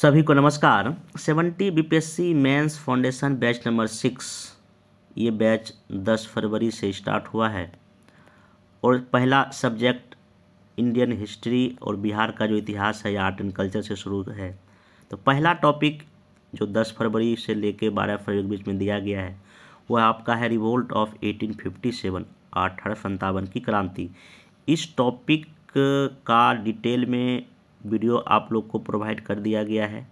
सभी को नमस्कार seventy BPSC mains foundation batch number six ये बैच 10 फरवरी से स्टार्ट हुआ है और पहला सब्जेक्ट इंडियन हिस्ट्री और बिहार का जो इतिहास है या आर्ट एंड कल्चर से शुरू है तो पहला टॉपिक जो 10 फरवरी से लेकर 12 फरवरी के बीच में दिया गया है वह आपका है रिवोल्ट ऑफ 1857 अठारह संतावन की क्रांति इस टॉपिक का डिटेल में वीडियो आप लोग को प्रोवाइड कर दिया गया है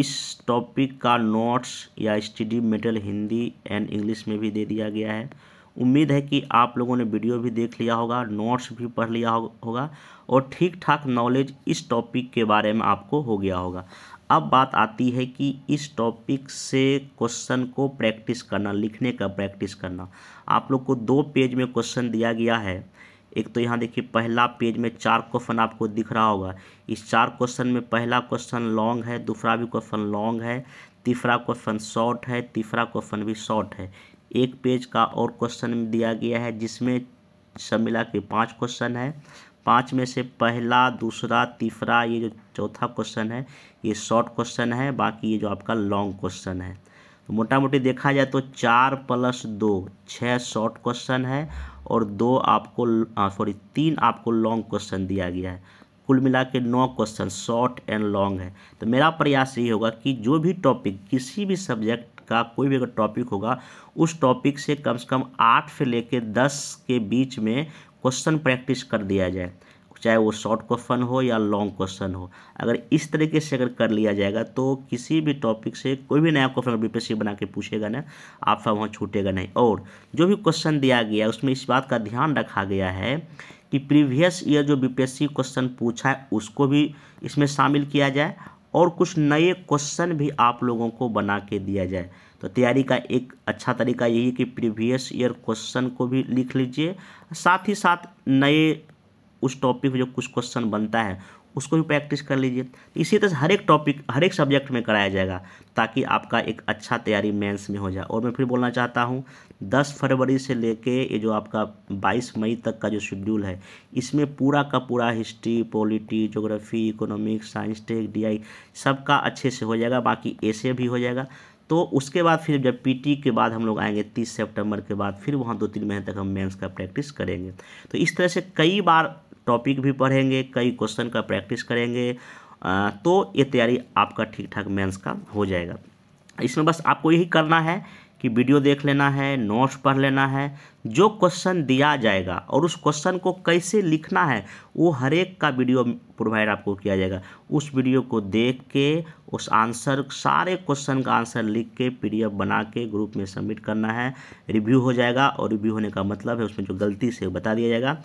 इस टॉपिक का नोट्स या study material Hindi and English में भी दे दिया गया है उम्मीद है कि आप लोगों ने वीडियो भी देख लिया होगा नोट्स भी पढ़ लिया होगा और ठीक ठाक नॉलेज इस टॉपिक के बारे में आपको हो गया होगा अब बात आती है कि इस टॉपिक से क्वेश्चन को प्रैक्टिस करना लिखने का प्रैक्टिस करना आप लोग को दो पेज में क्वेश्चन दिया गया है एक तो यहाँ देखिए पहला पेज में चार क्वेश्चन आपको दिख रहा होगा इस चार क्वेश्चन में पहला क्वेश्चन लॉन्ग है दूसरा भी क्वेश्चन लॉन्ग है तीसरा क्वेश्चन शॉर्ट है तीसरा क्वेश्चन भी शॉर्ट है एक पेज का और क्वेश्चन दिया गया है जिसमें सब मिला के पाँच क्वेश्चन है पाँच में से पहला दूसरा तीसरा ये जो चौथा क्वेश्चन है ये शॉर्ट क्वेश्चन है बाकी ये जो आपका लॉन्ग क्वेश्चन है तो मोटा मोटी देखा जाए तो चार प्लस दो छः शॉर्ट क्वेश्चन है और दो आपको सॉरी तीन आपको लॉन्ग क्वेश्चन दिया गया है कुल मिला के नौ क्वेश्चन शॉर्ट एंड लॉन्ग है तो मेरा प्रयास यही होगा कि जो भी टॉपिक किसी भी सब्जेक्ट का कोई भी अगर टॉपिक होगा उस टॉपिक से कम से कम आठ से लेकर दस के बीच में क्वेश्चन प्रैक्टिस कर दिया जाए चाहे वो शॉर्ट क्वेश्चन हो या लॉन्ग क्वेश्चन हो अगर इस तरीके से अगर कर लिया जाएगा तो किसी भी टॉपिक से कोई भी नया क्वेश्चन बीपीएससी बना के पूछेगा ना आपका वहाँ छूटेगा नहीं और जो भी क्वेश्चन दिया गया उसमें इस बात का ध्यान रखा गया है कि प्रीवियस ईयर जो बीपीएससी क्वेश्चन पूछा है उसको भी इसमें शामिल किया जाए और कुछ नए क्वेश्चन भी आप लोगों को बना के दिया जाए तो तैयारी का एक अच्छा तरीका यही है कि प्रीवियस ईयर क्वेश्चन को भी लिख लीजिए साथ ही साथ नए उस टॉपिक में जो कुछ क्वेश्चन बनता है उसको भी प्रैक्टिस कर लीजिए तो इसी तरह से हर एक टॉपिक हर एक सब्जेक्ट में कराया जाएगा ताकि आपका एक अच्छा तैयारी मेंस में हो जाए और मैं फिर बोलना चाहता हूँ 10 फरवरी से लेके ये जो आपका 22 मई तक का जो शेड्यूल है इसमें पूरा का पूरा history polity geography economics science tech डी सबका अच्छे से हो जाएगा बाकी ऐसे भी हो जाएगा तो उसके बाद फिर जब पीटी के बाद हम लोग आएंगे 30 सितंबर के बाद फिर वहाँ दो तीन महीने तक हम मेंस का प्रैक्टिस करेंगे तो इस तरह से कई बार टॉपिक भी पढ़ेंगे कई क्वेश्चन का प्रैक्टिस करेंगे तो ये तैयारी आपका ठीक ठाक मेंस का हो जाएगा इसमें बस आपको यही करना है कि वीडियो देख लेना है नोट्स पढ़ लेना है जो क्वेश्चन दिया जाएगा और उस क्वेश्चन को कैसे लिखना है वो हर एक का वीडियो प्रोवाइड आपको किया जाएगा उस वीडियो को देख के उस आंसर सारे क्वेश्चन का आंसर लिख के पी बना के ग्रुप में सबमिट करना है रिव्यू हो जाएगा और रिव्यू होने का मतलब है उसमें जो गलती से बता दिया जाएगा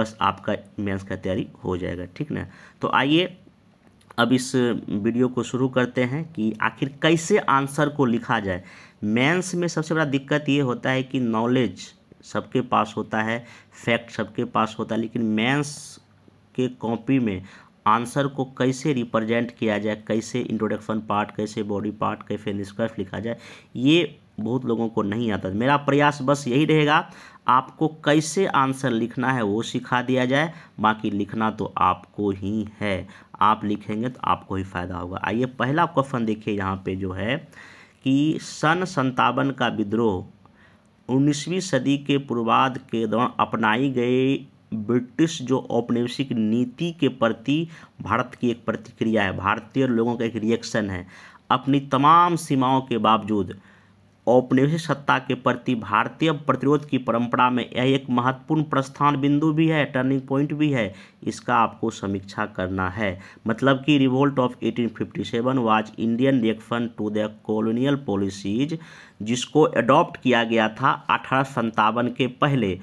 बस आपका मेन्स का तैयारी हो जाएगा ठीक ना तो आइए अब इस वीडियो को शुरू करते हैं कि आखिर कैसे आंसर को लिखा जाए मेंस में सबसे बड़ा दिक्कत ये होता है कि नॉलेज सबके पास होता है फैक्ट सबके पास होता है लेकिन मेंस के कॉपी में आंसर को कैसे रिप्रेजेंट किया जाए कैसे इंट्रोडक्शन पार्ट कैसे बॉडी पार्ट कैसे निष्कर्ष लिखा जाए ये बहुत लोगों को नहीं आता मेरा प्रयास बस यही रहेगा आपको कैसे आंसर लिखना है वो सिखा दिया जाए बाकी लिखना तो आपको ही है आप लिखेंगे तो आपको ही फ़ायदा होगा आइए पहला क्वेश्चन देखिए यहाँ पे जो है कि सन संतावन का विद्रोह उन्नीसवीं सदी के पूर्वाध के दौरान अपनाई गई ब्रिटिश जो औपनिवेशिक नीति के प्रति भारत की एक प्रतिक्रिया है भारतीय लोगों का एक रिएक्शन है अपनी तमाम सीमाओं के बावजूद औपनिवेशिक सत्ता के प्रति भारतीय प्रतिरोध की परंपरा में यह एक महत्वपूर्ण प्रस्थान बिंदु भी है टर्निंग पॉइंट भी है इसका आपको समीक्षा करना है मतलब कि revolt of 1857 was Indian reaction to the colonial policies जिसको एडॉप्ट किया गया था अठारह के पहले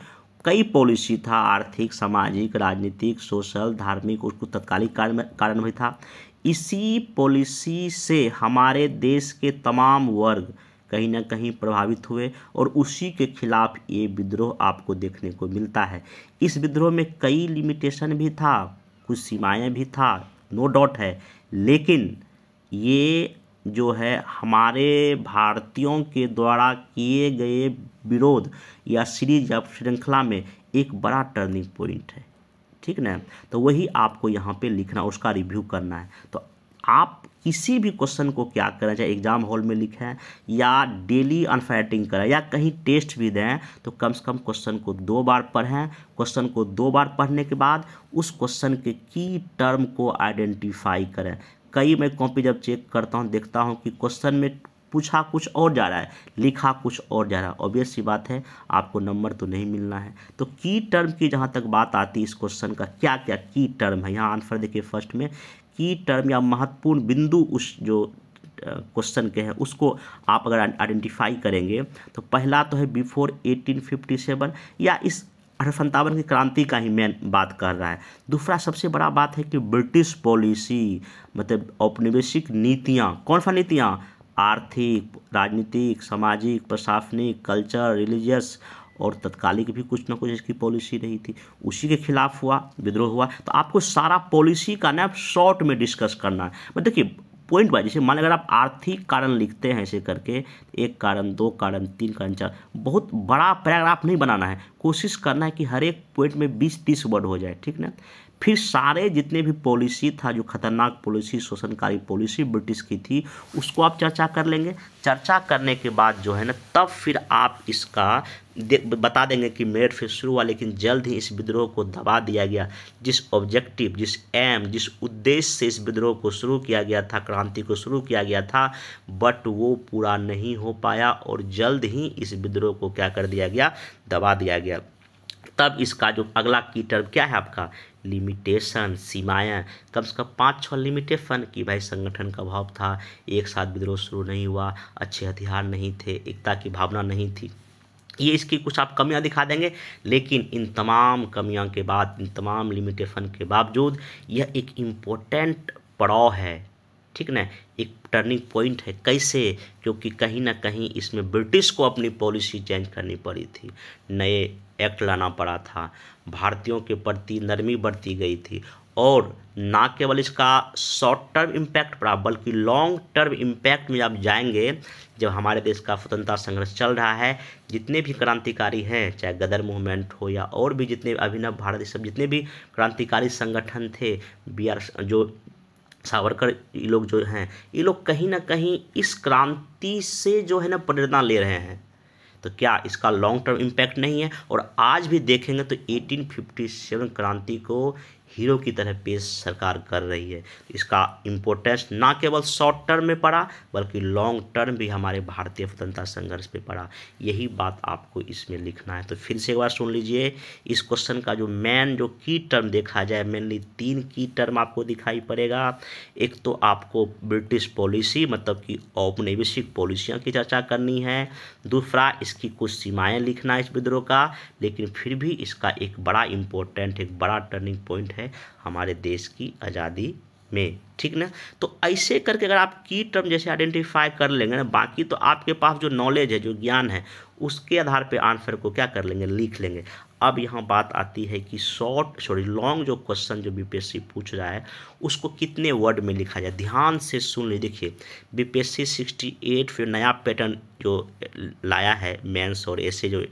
कई पॉलिसी था आर्थिक सामाजिक राजनीतिक सोशल धार्मिक उसको तत्कालिक कारण भी था इसी पॉलिसी से हमारे देश के तमाम वर्ग कहीं ना कहीं प्रभावित हुए और उसी के खिलाफ ये विद्रोह आपको देखने को मिलता है इस विद्रोह में कई लिमिटेशन भी था कुछ सीमाएं भी था नो डाउट है लेकिन ये जो है हमारे भारतीयों के द्वारा किए गए विरोध या सीरीज या श्रृंखला में एक बड़ा टर्निंग पॉइंट है ठीक ना तो वही आपको यहाँ पे लिखना उसका रिव्यू करना है तो आप किसी भी क्वेश्चन को क्या करें चाहे एग्ज़ाम हॉल में लिखें या डेली अनफाइटिंग करें या कहीं टेस्ट भी दें तो कम से कम क्वेश्चन को दो बार पढ़ें क्वेश्चन को दो बार पढ़ने के बाद उस क्वेश्चन के की टर्म को आइडेंटिफाई करें कई मैं कॉपी जब चेक करता हूँ देखता हूँ कि क्वेश्चन में पूछा कुछ और जा रहा है लिखा कुछ और जा रहा है ऑब्वियस सी बात है आपको नंबर तो नहीं मिलना है तो की टर्म की जहाँ तक बात आती है इस क्वेश्चन का क्या क्या की टर्म है यहाँ आंसर देखिए फर्स्ट में की टर्म या महत्वपूर्ण बिंदु उस जो क्वेश्चन के हैं उसको आप अगर आइडेंटिफाई करेंगे तो पहला तो है बिफोर 1857 या इस अठारह की क्रांति का ही मेन बात कर रहा है दूसरा सबसे बड़ा बात है कि ब्रिटिश पॉलिसी मतलब औपनिवेशिक नीतियाँ कौन सा नीतियाँ आर्थिक राजनीतिक सामाजिक प्रशासनिक कल्चर रिलीजियस और तत्कालिक भी कुछ ना कुछ इसकी पॉलिसी रही थी उसी के खिलाफ हुआ विद्रोह हुआ तो आपको सारा पॉलिसी का ना शॉर्ट में डिस्कस करना है मतलब देखिए पॉइंट वाइज जैसे मान अगर आप आर्थिक कारण लिखते हैं ऐसे करके एक कारण दो कारण तीन कारण चार बहुत बड़ा पैराग्राफ नहीं बनाना है कोशिश करना है कि हर एक पॉइंट में बीस तीस वर्ड हो जाए ठीक ना फिर सारे जितने भी पॉलिसी था जो खतरनाक पॉलिसी शोषणकारी पॉलिसी ब्रिटिश की थी उसको आप चर्चा कर लेंगे चर्चा करने के बाद जो है ना तब फिर आप इसका दे बता देंगे कि मेड फिर शुरू हुआ लेकिन जल्द ही इस विद्रोह को दबा दिया गया जिस ऑब्जेक्टिव जिस एम जिस उद्देश्य से इस विद्रोह को शुरू किया गया था क्रांति को शुरू किया गया था बट वो पूरा नहीं हो पाया और जल्द ही इस विद्रोह को क्या कर दिया गया दबा दिया गया तब इसका जो अगला की टर्म क्या है आपका लिमिटेशन सीमाएं कम से कम पाँच छः लिमिटेशन कि भाई संगठन का भाव था एक साथ विद्रोह शुरू नहीं हुआ अच्छे हथियार नहीं थे एकता की भावना नहीं थी ये इसकी कुछ आप कमियां दिखा देंगे लेकिन इन तमाम कमियां के बाद इन तमाम लिमिटेशन के बावजूद यह एक इम्पोर्टेंट पड़ाव है ठीक ना एक टर्निंग पॉइंट है कैसे क्योंकि कहीं ना कहीं इसमें ब्रिटिश को अपनी पॉलिसी चेंज करनी पड़ी थी नए एक्ट लाना पड़ा था भारतीयों के प्रति नरमी बरती गई थी और ना केवल इसका शॉर्ट टर्म इम्पैक्ट पड़ा बल्कि लॉन्ग टर्म इम्पैक्ट में आप जाएंगे जब हमारे देश का स्वतंत्रता संघर्ष चल रहा है जितने भी क्रांतिकारी हैं चाहे गदर मूवमेंट हो या और भी जितने अभिनव भारत सब जितने भी क्रांतिकारी संगठन थे बी आर जो सावरकर ये लोग जो हैं ये लोग कहीं ना कहीं इस क्रांति से जो है ना प्रेरणा ले रहे हैं तो क्या इसका लॉन्ग टर्म इम्पैक्ट नहीं है और आज भी देखेंगे तो 1857 क्रांति को हीरो की तरह पेश सरकार कर रही है इसका इम्पोर्टेंस ना केवल शॉर्ट टर्म में पड़ा बल्कि लॉन्ग टर्म भी हमारे भारतीय स्वतंत्रता संघर्ष पे पड़ा यही बात आपको इसमें लिखना है तो फिर से एक बार सुन लीजिए इस क्वेश्चन का जो मेन जो की टर्म देखा जाए मेनली तीन की टर्म आपको दिखाई पड़ेगा एक तो आपको ब्रिटिश पॉलिसी मतलब कि औपनिवेशिक पॉलिसियों की चर्चा करनी है दूसरा इसकी कुछ सीमाएँ लिखना है इस विद्रोह का लेकिन फिर भी इसका एक बड़ा इम्पोर्टेंट एक बड़ा टर्निंग पॉइंट है है हमारे देश की आज़ादी में ठीक ना तो ऐसे करके अगर आप की टर्म जैसे आइडेंटिफाई कर लेंगे ना बाकी तो आपके पास जो नॉलेज है जो ज्ञान है उसके आधार पे आंसर को क्या कर लेंगे लिख लेंगे अब यहाँ बात आती है कि शॉर्ट सॉरी लॉन्ग जो क्वेश्चन जो बीपीएससी पूछ रहा है उसको कितने वर्ड में लिखा जाए ध्यान से सुन लीजिए देखिए बीपीएससी 68 फिर नया पैटर्न जो लाया है मेंस और ऐसे जो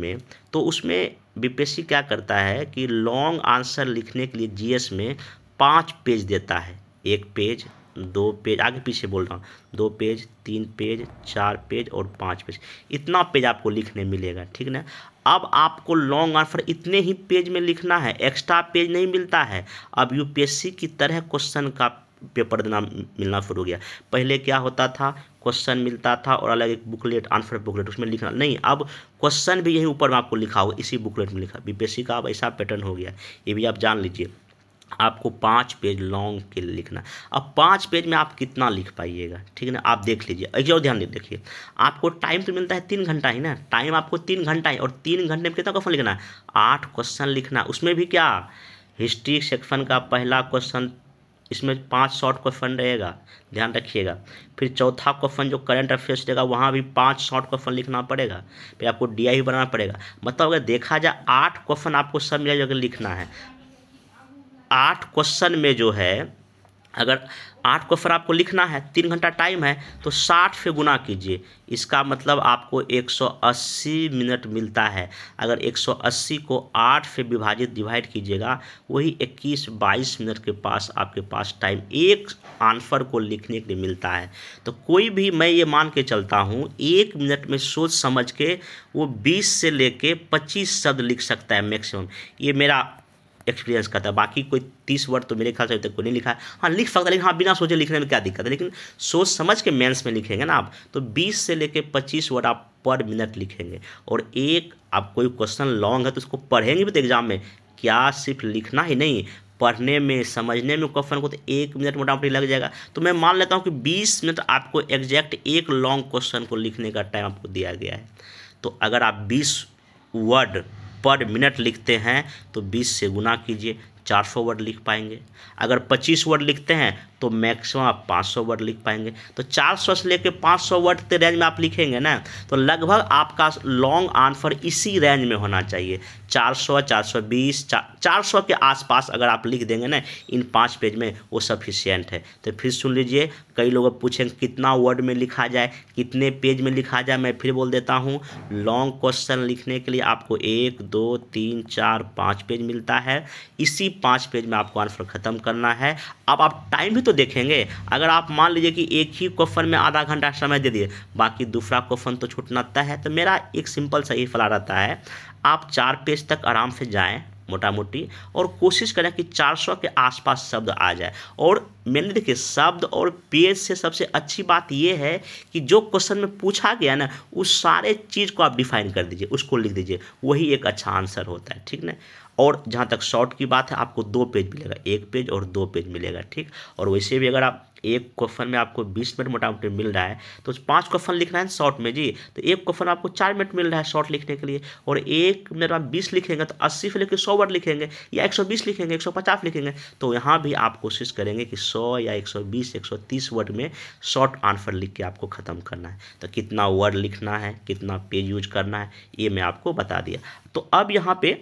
में तो उसमें बीपीएससी क्या करता है कि लॉन्ग आंसर लिखने के लिए जीएस में पाँच पेज देता है एक पेज दो पेज आगे पीछे बोल रहा हूँ दो पेज तीन पेज चार पेज और पाँच पेज इतना पेज आपको लिखने मिलेगा ठीक ना अब आपको लॉन्ग आंसर इतने ही पेज में लिखना है एक्स्ट्रा पेज नहीं मिलता है अब यूपीएससी की तरह क्वेश्चन का पेपर देना मिलना शुरू हो गया पहले क्या होता था क्वेश्चन मिलता था और अलग एक बुकलेट आंसर बुकलेट उसमें लिखना नहीं अब क्वेश्चन भी यही ऊपर में आपको लिखा होगा इसी बुकलेट में लिखा बीपीएससी का अब ऐसा पैटर्न हो गया ये भी आप जान लीजिए आपको पाँच पेज लॉन्ग के लिखना अब पाँच पेज में आप कितना लिख पाइएगा ठीक है ना आप देख लीजिए एक और ध्यान देखिए आपको टाइम तो मिलता है तीन घंटा ही ना टाइम आपको तीन घंटा है और तीन घंटे में कितना क्वेश्चन लिखना है आठ क्वेश्चन लिखना उसमें भी क्या हिस्ट्री सेक्शन का पहला क्वेश्चन इसमें पांच शॉर्ट क्वेश्चन रहेगा ध्यान रखिएगा फिर चौथा क्वेश्चन जो करंट अफेयर्स रहेगा वहाँ भी पांच शॉर्ट क्वेश्चन लिखना पड़ेगा फिर आपको डी आई बनाना पड़ेगा मतलब अगर देखा जाए आठ क्वेश्चन आपको सब मिला जो लिखना है आठ क्वेश्चन में जो है अगर आठ क्वेश्चन आपको लिखना है तीन घंटा टाइम है तो साठ से गुना कीजिए इसका मतलब आपको 180 मिनट मिलता है अगर 180 को आठ से विभाजित डिवाइड कीजिएगा वही 21 22 मिनट के पास आपके पास टाइम एक आंसर को लिखने के लिए मिलता है तो कोई भी मैं ये मान के चलता हूँ एक मिनट में सोच समझ के वो बीस से ले कर पच्चीस शब्द लिख सकता है मैक्सिमम ये मेरा एक्सपीरियंस करता है बाकी कोई तीस वर्ड तो मेरे ख्याल से अभी तक कोई नहीं लिखा है हाँ लिख सकता है लेकिन हाँ बिना सोचे लिखने में क्या दिक्कत है लेकिन सोच समझ के मेंस में लिखेंगे ना आप तो बीस से लेकर पच्चीस वर्ड आप पर मिनट लिखेंगे और एक आप कोई क्वेश्चन लॉन्ग है तो उसको पढ़ेंगे भी तो एग्जाम में क्या सिर्फ लिखना ही नहीं पढ़ने में समझने में क्वेश्चन को तो एक मिनट मोटा मोटी लग जाएगा तो मैं मान लेता हूँ कि बीस मिनट आपको एग्जैक्ट एक लॉन्ग क्वेश्चन को लिखने का टाइम आपको दिया गया है तो अगर आप बीस वर्ड पर मिनट लिखते हैं तो बीस से गुना कीजिए चार सौ वर्ड लिख पाएंगे अगर पच्चीस वर्ड लिखते हैं तो मैक्सिमम आप 500 वर्ड लिख पाएंगे तो 400 से लेकर 500 वर्ड के रेंज में आप लिखेंगे ना तो लगभग आपका लॉन्ग आंसर इसी रेंज में होना चाहिए 400 420 सौ के आसपास अगर आप लिख देंगे ना इन पाँच पेज में वो सफिशियंट है तो फिर सुन लीजिए कई लोग पूछेंगे कितना वर्ड में लिखा जाए कितने पेज में लिखा जाए मैं फिर बोल देता हूँ लॉन्ग क्वेश्चन लिखने के लिए आपको एक दो तीन चार पाँच पेज मिलता है इसी पाँच पेज में आपको आंसर ख़त्म करना है अब आप टाइम भी तो इसको तो देखेंगे अगर आप मान लीजिए कि एक ही क्वेश्चन में आधा घंटा समय दे दिए बाकी दूसरा क्वेश्चन तो छूटनाता है तो मेरा एक सिंपल सही फला रहता है आप चार पेज तक आराम से जाएँ मोटा मोटी और कोशिश करें कि 400 के आसपास शब्द आ जाए और मैंने देखिए शब्द और पेज से सबसे अच्छी बात यह है कि जो क्वेश्चन में पूछा गया ना उस सारे चीज़ को आप डिफाइन कर दीजिए उसको लिख दीजिए वही एक अच्छा आंसर होता है ठीक ना और जहाँ तक शॉर्ट की बात है आपको दो पेज मिलेगा एक पेज और दो पेज मिलेगा ठीक और वैसे भी अगर आप एक क्वेश्चन में आपको बीस मिनट मोटा मोटी मिल रहा है तो पांच क्वेश्चन लिखना है शॉर्ट में जी तो एक क्वेश्चन आपको चार मिनट मिल रहा है शॉर्ट लिखने के लिए और एक मिनट आप बीस लिखेंगे तो अस्सी से लेकर सौ वर्ड लिखेंगे या एक सौ बीस लिखेंगे एक सौ पचास लिखेंगे तो यहाँ भी आप कोशिश करेंगे कि सौ या एक सौ बीस एक सौ तीस वर्ड में शॉर्ट आंसर लिख के आपको ख़त्म करना है तो कितना वर्ड लिखना है कितना पेज यूज करना है ये मैं आपको बता दिया तो अब यहाँ पर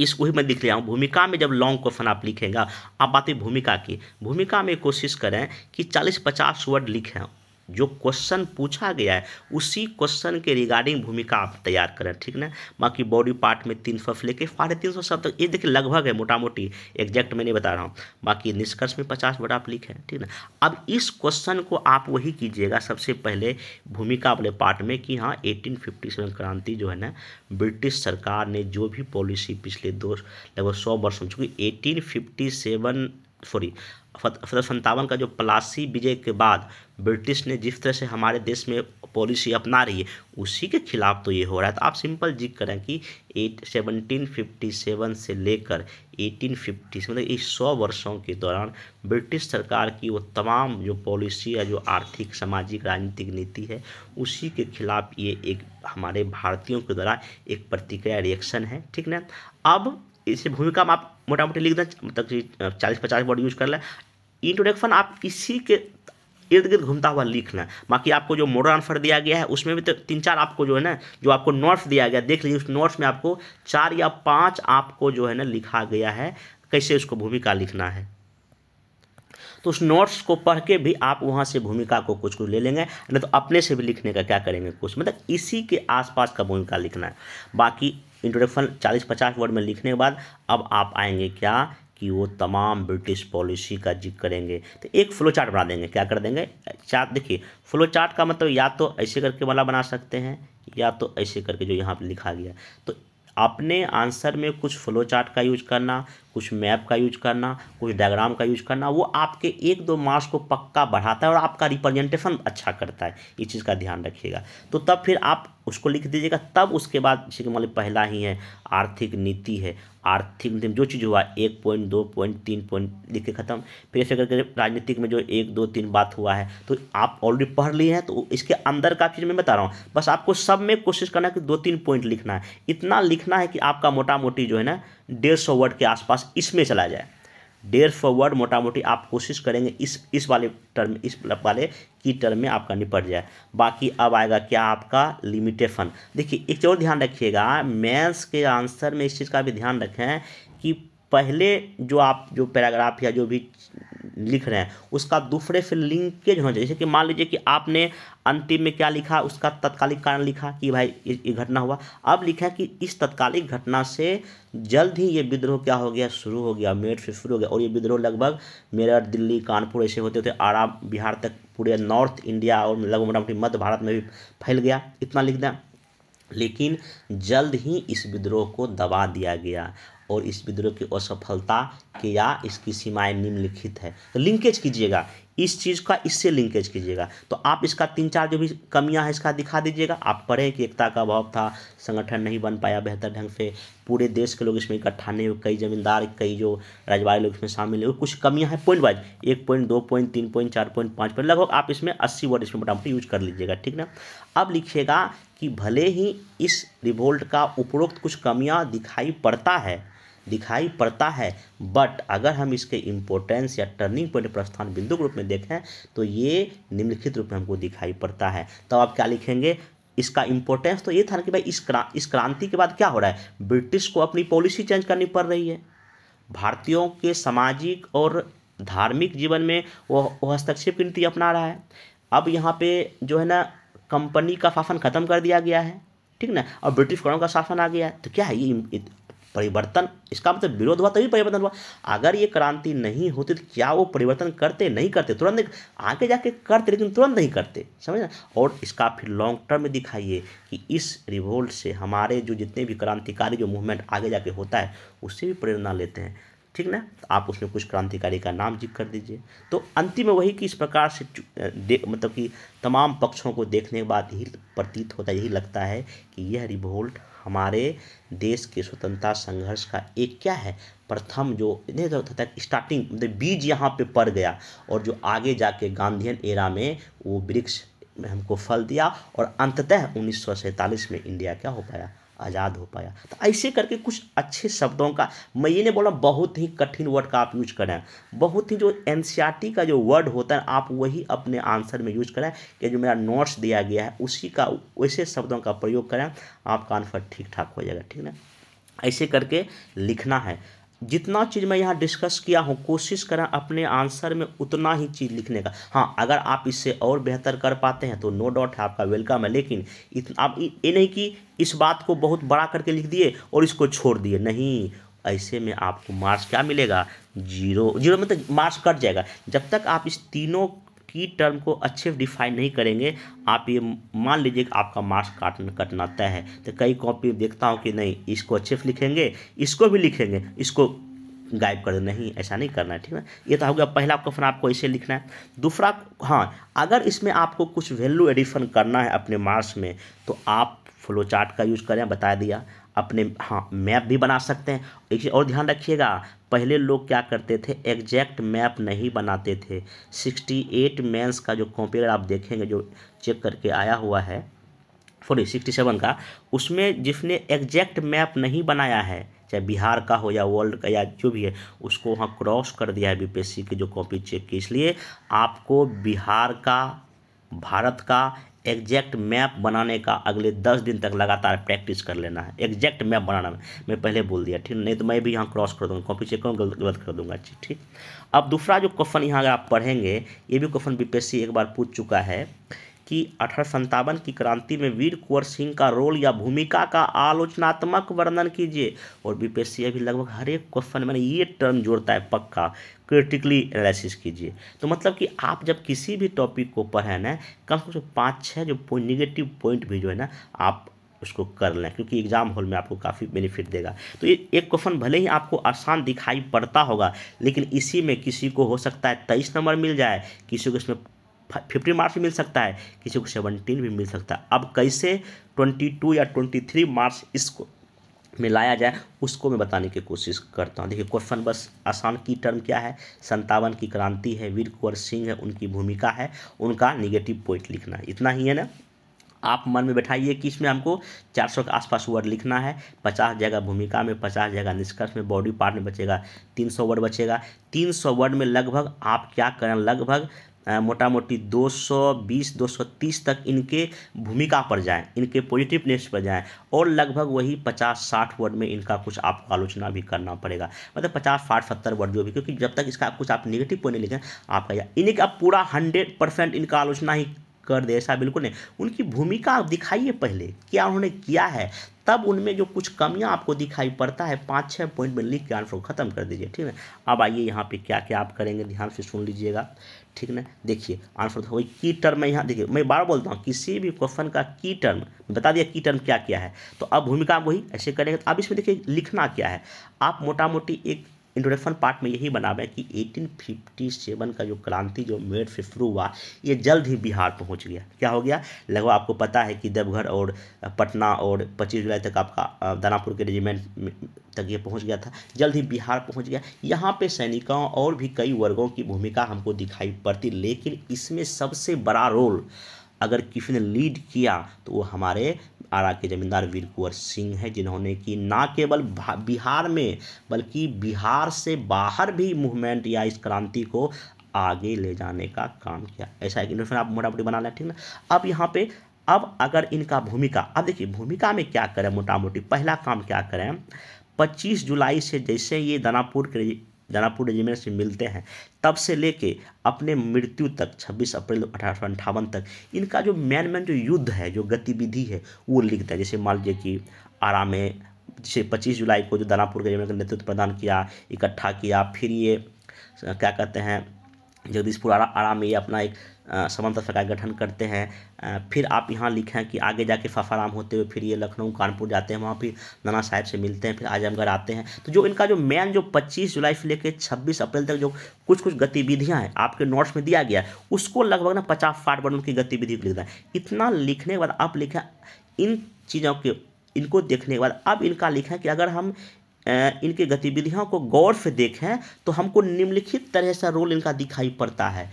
इस वही मैं दिख रहा हूँ भूमिका में जब लॉन्ग क्वेश्चन आप लिखेंगे आप बात भूमिका की भूमिका में कोशिश करें कि चालीस पचास वर्ड लिखें जो क्वेश्चन पूछा गया है उसी क्वेश्चन के रिगार्डिंग भूमिका आप तैयार करें ठीक ना बाकी बॉडी पार्ट में तीन सौ लेके साढ़े तीन सौ शब्द तक ये देखिए लगभग है मोटा मोटी एग्जैक्ट मैं नहीं बता रहा हूँ बाकी निष्कर्ष में पचास बड़ा आप लिखें ठीक ना अब इस क्वेश्चन को आप वही कीजिएगा सबसे पहले भूमिका वाले पार्ट में कि हाँ एटीन क्रांति जो है ना ब्रिटिश सरकार ने जो भी पॉलिसी पिछले दो लगभग सौ वर्ष में चूँकि एटीन सॉरी सत्रह संतावन का जो पलासी विजय के बाद ब्रिटिश ने जिस तरह से हमारे देश में पॉलिसी अपना रही है उसी के खिलाफ तो ये हो रहा है तो आप सिंपल जिक करें कि एट सेवनटीन फिफ्टी सेवन से लेकर एटीन फिफ्टी मतलब इस सौ वर्षों के दौरान ब्रिटिश सरकार की वो तमाम जो पॉलिसी या जो आर्थिक सामाजिक राजनीतिक नीति है उसी के खिलाफ ये एक हमारे भारतीयों के द्वारा एक प्रतिक्रिया रिएक्शन है ठीक ना अब इसे भूमिका में आप मोटा मोटी लिख दें मतलब चालीस पचास वर्ड यूज कर लें इंट्रोडक्शन आप इसी के इर्द गिर्द घूमता हुआ लिखना बाकी आपको जो मोडल आंसर दिया गया है उसमें भी तो तीन चार आपको जो है ना जो आपको नोट्स दिया गया देख लीजिए उस नोट्स में आपको चार या पाँच आपको जो है ना लिखा गया है कैसे उसको भूमिका लिखना है तो उस नोट्स को पढ़ के भी आप वहाँ से भूमिका को कुछ कुछ ले लेंगे नहीं तो अपने से भी लिखने का क्या करेंगे कुछ मतलब इसी के आसपास का भूमिका लिखना है बाकी इंट्रोडक्शन चालीस पचास वर्ड में लिखने के बाद अब आप आएंगे क्या कि वो तमाम ब्रिटिश पॉलिसी का जिक्र करेंगे तो एक फ्लो चार्ट बना देंगे क्या कर देंगे चार्ट देखिए फ्लो चार्ट का मतलब या तो ऐसे करके वाला बना सकते हैं या तो ऐसे करके जो यहाँ पर लिखा गया तो अपने आंसर में कुछ फ्लो चार्ट का यूज करना कुछ मैप का यूज करना कुछ डायग्राम का यूज करना वो आपके एक दो मार्क्स को पक्का बढ़ाता है और आपका रिप्रेजेंटेशन अच्छा करता है इस चीज़ का ध्यान रखिएगा तो तब फिर आप उसको लिख दीजिएगा तब उसके बाद जैसे कि मान लो पहला ही है आर्थिक नीति है आर्थिक नीति में जो चीज़ हुआ एक पॉइंट दो पॉइंट तीन पॉइंट लिख के ख़त्म फिर ऐसे करके राजनीतिक में जो एक दो तीन बात हुआ है तो आप ऑलरेडी पढ़ लिए हैं तो इसके अंदर का चीज़ मैं बता रहा हूँ बस आपको सब में कोशिश करना है कि दो तीन पॉइंट लिखना है इतना लिखना है कि आपका मोटा मोटी जो है ना डेढ़ सौ वर्ड के आसपास इसमें चला जाए डेढ़ सौ वर्ड मोटा मोटी आप कोशिश करेंगे इस इस वाले टर्म इस मतलब वाले की टर्म में आपका निपट जाए बाकी अब आएगा क्या आपका लिमिटेशन देखिए एक और ध्यान रखिएगा मैथ्स के आंसर में इस चीज़ का भी ध्यान रखें कि पहले जो आप जो पैराग्राफ या जो भी लिख रहे हैं उसका दूसरे से लिंकेज होना चाहिए जैसे कि मान लीजिए कि आपने अंतिम में क्या लिखा उसका तत्कालिक कारण लिखा कि भाई ये घटना हुआ अब लिखा कि इस तत्कालिक घटना से जल्द ही ये विद्रोह क्या हो गया शुरू हो गया मेरठ से शुरू हो गया और ये विद्रोह लगभग मेरठ दिल्ली कानपुर ऐसे होते होते आराम बिहार तक पूरे नॉर्थ इंडिया और लगभग मोटामोटी मध्य भारत में भी फैल गया इतना लिख दें लेकिन जल्द ही इस विद्रोह को दबा दिया गया और इस विद्रोह की असफलता के या इसकी सीमाएं निम्नलिखित है तो लिंकेज कीजिएगा इस चीज़ का इससे लिंकेज कीजिएगा तो आप इसका तीन चार जो भी कमियां हैं इसका दिखा दीजिएगा आप पढ़ें कि एकता का अभाव था संगठन नहीं बन पाया बेहतर ढंग से पूरे देश के लोग इसमें इकट्ठा नहीं हुए कई जमींदार कई जो राजवाड़े लोग इसमें शामिल हुए कुछ कमियां हैं पॉइंट वाइज एक पॉइंट दो पॉइंट तीन पॉइंट चार पॉइंट पाँच पॉइंट लगभग आप इसमें अस्सी वर्ड इसमें मोटामोटी यूज कर लीजिएगा ठीक ना अब लिखिएगा कि भले ही इस रिवोल्ट का उपरोक्त कुछ कमियाँ दिखाई पड़ता है दिखाई पड़ता है बट अगर हम इसके इम्पोर्टेंस या टर्निंग पॉइंट प्रस्थान बिंदु के रूप में देखें तो ये निम्नलिखित रूप में हमको दिखाई पड़ता है तब तो आप क्या लिखेंगे इसका इम्पोर्टेंस तो ये था कि भाई इस क्रा, इस क्रांति के बाद क्या हो रहा है ब्रिटिश को अपनी पॉलिसी चेंज करनी पड़ रही है भारतीयों के सामाजिक और धार्मिक जीवन में वो वह हस्तक्षेप की नीति अपना रहा है अब यहाँ पे जो है ना कंपनी का शासन खत्म कर दिया गया है ठीक ना और ब्रिटिश कौन का शासन आ गया है तो क्या है ये परिवर्तन इसका मतलब विरोध हुआ तभी परिवर्तन हुआ अगर ये क्रांति नहीं होती तो क्या वो परिवर्तन करते नहीं करते तुरंत आगे जाके करते लेकिन तुरंत नहीं करते समझना और इसका फिर लॉन्ग टर्म में दिखाइए कि इस रिवोल्ट से हमारे जो जितने भी क्रांतिकारी जो मूवमेंट आगे जाके होता है उससे भी प्रेरणा लेते हैं ठीक ना तो आप उसमें कुछ क्रांतिकारी का नाम जिक्र कर दीजिए तो अंतिम में वही कि इस प्रकार से मतलब कि तमाम पक्षों को देखने के बाद यही प्रतीत होता है यही लगता है कि यह रिवोल्ट हमारे देश के स्वतंत्रता संघर्ष का एक क्या है प्रथम जो इन्हें होता था स्टार्टिंग मतलब बीज यहाँ पे पड़ गया और जो आगे जाके गांधीन एरा में वो वृक्ष हमको फल दिया और अंततः उन्नीस में इंडिया क्या हो पाया आज़ाद हो पाया तो ऐसे करके कुछ अच्छे शब्दों का मैं ये नहीं बोला बहुत ही कठिन वर्ड का आप यूज करें बहुत ही जो एन e का जो वर्ड होता है आप वही अपने आंसर में यूज करें कि जो मेरा नोट्स दिया गया है उसी का वैसे शब्दों का प्रयोग करें आपका आंसर ठीक ठाक हो जाएगा ठीक है ऐसे करके लिखना है जितना चीज़ मैं यहाँ डिस्कस किया हूँ कोशिश करें अपने आंसर में उतना ही चीज़ लिखने का हाँ अगर आप इससे और बेहतर कर पाते हैं तो नो डाउट है आपका वेलकम है लेकिन इतना आप ये नहीं कि इस बात को बहुत बड़ा करके लिख दिए और इसको छोड़ दिए नहीं ऐसे में आपको मार्क्स क्या मिलेगा जीरो जीरो मतलब मार्क्स कट जाएगा जब तक आप इस तीनों की टर्म को अच्छे से डिफाइन नहीं करेंगे आप ये मान लीजिए कि आपका मार्क्स काट कटना तय है तो कई कॉपी देखता हूँ कि नहीं इसको अच्छे से लिखेंगे इसको भी लिखेंगे इसको गायब कर देना नहीं ऐसा नहीं करना है ठीक है ये तो हो गया पहला क्वेश्चन आपको ऐसे लिखना है दूसरा हाँ अगर इसमें आपको कुछ वैल्यू एडिशन करना है अपने मार्क्स में तो आप फ्लो चार्ट का यूज़ करें बता दिया अपने हाँ मैप भी बना सकते हैं एक और ध्यान रखिएगा पहले लोग क्या करते थे एग्जैक्ट मैप नहीं बनाते थे 68 मैंस का जो अगर आप देखेंगे जो चेक करके आया हुआ है सॉरी सिक्सटी सेवन का उसमें जिसने एग्जैक्ट मैप नहीं बनाया है चाहे बिहार का हो या वर्ल्ड का या जो भी है उसको वहाँ क्रॉस कर दिया है बीपीएससी की जो कॉपी चेक की इसलिए आपको बिहार का भारत का एग्जैक्ट मैप बनाने का अगले दस दिन तक लगातार प्रैक्टिस कर लेना है एग्जैक्ट मैप बनाना में मैं पहले बोल दिया ठीक नहीं तो मैं भी यहाँ क्रॉस कर दूँगा कॉपी चेक करूँ गलत गलत कर दूँगा ठीक अब दूसरा जो क्वेश्चन यहाँ अगर आप पढ़ेंगे ये भी क्वेश्चन बीपीएससी एक बार पूछ चुका है कि अठारह की क्रांति में वीर कुंवर सिंह का रोल या भूमिका का आलोचनात्मक वर्णन कीजिए और बीपीएससी भी लगभग हर एक क्वेश्चन में ये टर्म जोड़ता है पक्का क्रिटिकली एनालिसिस कीजिए तो मतलब कि आप जब किसी भी टॉपिक को पढ़ें ना कम से कम पाँच छः जो निगेटिव पॉइंट भी जो है ना आप उसको कर लें क्योंकि एग्ज़ाम हॉल में आपको काफ़ी बेनिफिट देगा तो ये एक क्वेश्चन भले ही आपको आसान दिखाई पड़ता होगा लेकिन इसी में किसी को हो सकता है तेईस नंबर मिल जाए किसी को इसमें फिफ्टीन मार्च भी मिल सकता है किसी को सेवनटीन भी मिल सकता है अब कैसे ट्वेंटी टू या ट्वेंटी थ्री मार्च इसको में लाया जाए उसको मैं बताने की कोशिश करता हूँ देखिए क्वेश्चन बस आसान की टर्म क्या है संतावन की क्रांति है वीर कुंवर सिंह है उनकी भूमिका है उनका निगेटिव पॉइंट लिखना है इतना ही है ना आप मन में बैठाइए कि इसमें हमको 400 के आसपास वर्ड लिखना है 50 जगह भूमिका में 50 जगह निष्कर्ष में बॉडी पार्ट में बचेगा 300 वर्ड बचेगा 300 वर्ड में लगभग आप क्या करें लगभग मोटा मोटी 220 230 तक इनके भूमिका पर जाएं इनके पॉजिटिवनेस पर जाएं और लगभग वही 50 60 वर्ड में इनका कुछ आपको आलोचना भी करना पड़ेगा मतलब 50 साठ सत्तर वर्ड जो भी क्योंकि जब तक इसका कुछ आप निगेटिव पॉइंट लिखें आपका इन्हें आप पूरा हंड्रेड परसेंट इनका आलोचना ही कर दे ऐसा बिल्कुल नहीं उनकी भूमिका आप दिखाइए पहले क्या उन्होंने किया है तब उनमें जो कुछ कमियां आपको दिखाई पड़ता है पाँच छः पॉइंट में लिख के आंसर को ख़त्म कर दीजिए ठीक है अब आइए यहाँ पे क्या क्या आप करेंगे ध्यान से सुन लीजिएगा ठीक ना देखिए आंसर वही तो की टर्म में यहाँ देखिए मैं बार बोलता हूँ किसी भी क्वेश्चन का की टर्म बता दिया की टर्म क्या क्या है तो अब भूमिका वही ऐसे करेंगे तो अब इसमें देखिए लिखना क्या है आप मोटा मोटी एक इंट्रोडक्शन पार्ट में यही बना हुआ है कि 1857 का जो क्रांति जो मेड से शुरू हुआ ये जल्द ही बिहार पहुंच गया क्या हो गया लगभग आपको पता है कि देवघर और पटना और 25 जुलाई तक आपका दानापुर के रेजिमेंट तक ये पहुंच गया था जल्द ही बिहार पहुंच गया यहाँ पे सैनिकों और भी कई वर्गों की भूमिका हमको दिखाई पड़ती लेकिन इसमें सबसे बड़ा रोल अगर किसी ने लीड किया तो वो हमारे आरा के जमींदार वीर कुंवर सिंह हैं जिन्होंने कि ना केवल बिहार में बल्कि बिहार से बाहर भी मूवमेंट या इस क्रांति को आगे ले जाने का काम किया ऐसा है कि इन्होंने आप मोटा मोटी बना लें ठीक ना अब यहाँ पे अब अगर इनका भूमिका अब देखिए भूमिका में क्या करें मोटा मोटी पहला काम क्या करें 25 जुलाई से जैसे ये दानापुर के दानापुर रेजिमेंट से मिलते हैं तब से लेके अपने मृत्यु तक 26 अप्रैल अठारह तक इनका जो मैन मैन जो युद्ध है जो गतिविधि है वो लिखता है जैसे मान लीजिए कि आरा में जैसे 25 जुलाई को जो दानापुर के रेजिमेंट का नेतृत्व प्रदान किया इकट्ठा किया फिर ये क्या कहते हैं जगदीशपुर आरा आरा में ये अपना एक समन्त सरकार गठन करते हैं फिर आप यहाँ लिखें कि आगे जाके फाफाराम होते हुए फिर ये लखनऊ कानपुर जाते हैं वहाँ फिर नाना साहेब से मिलते हैं फिर आजमगढ़ आते हैं तो जो इनका जो मेन जो 25 जुलाई से लेकर 26 अप्रैल तक जो कुछ कुछ गतिविधियाँ हैं आपके नोट्स में दिया गया उसको लगभग ना पचास फाट बन उनकी गतिविधि लिखना है इतना लिखने के बाद आप लिखें इन चीज़ों के इनको देखने के बाद अब इनका लिखें कि अगर हम इनके गतिविधियों को गौर से देखें तो हमको निम्नलिखित तरह से रोल इनका दिखाई पड़ता है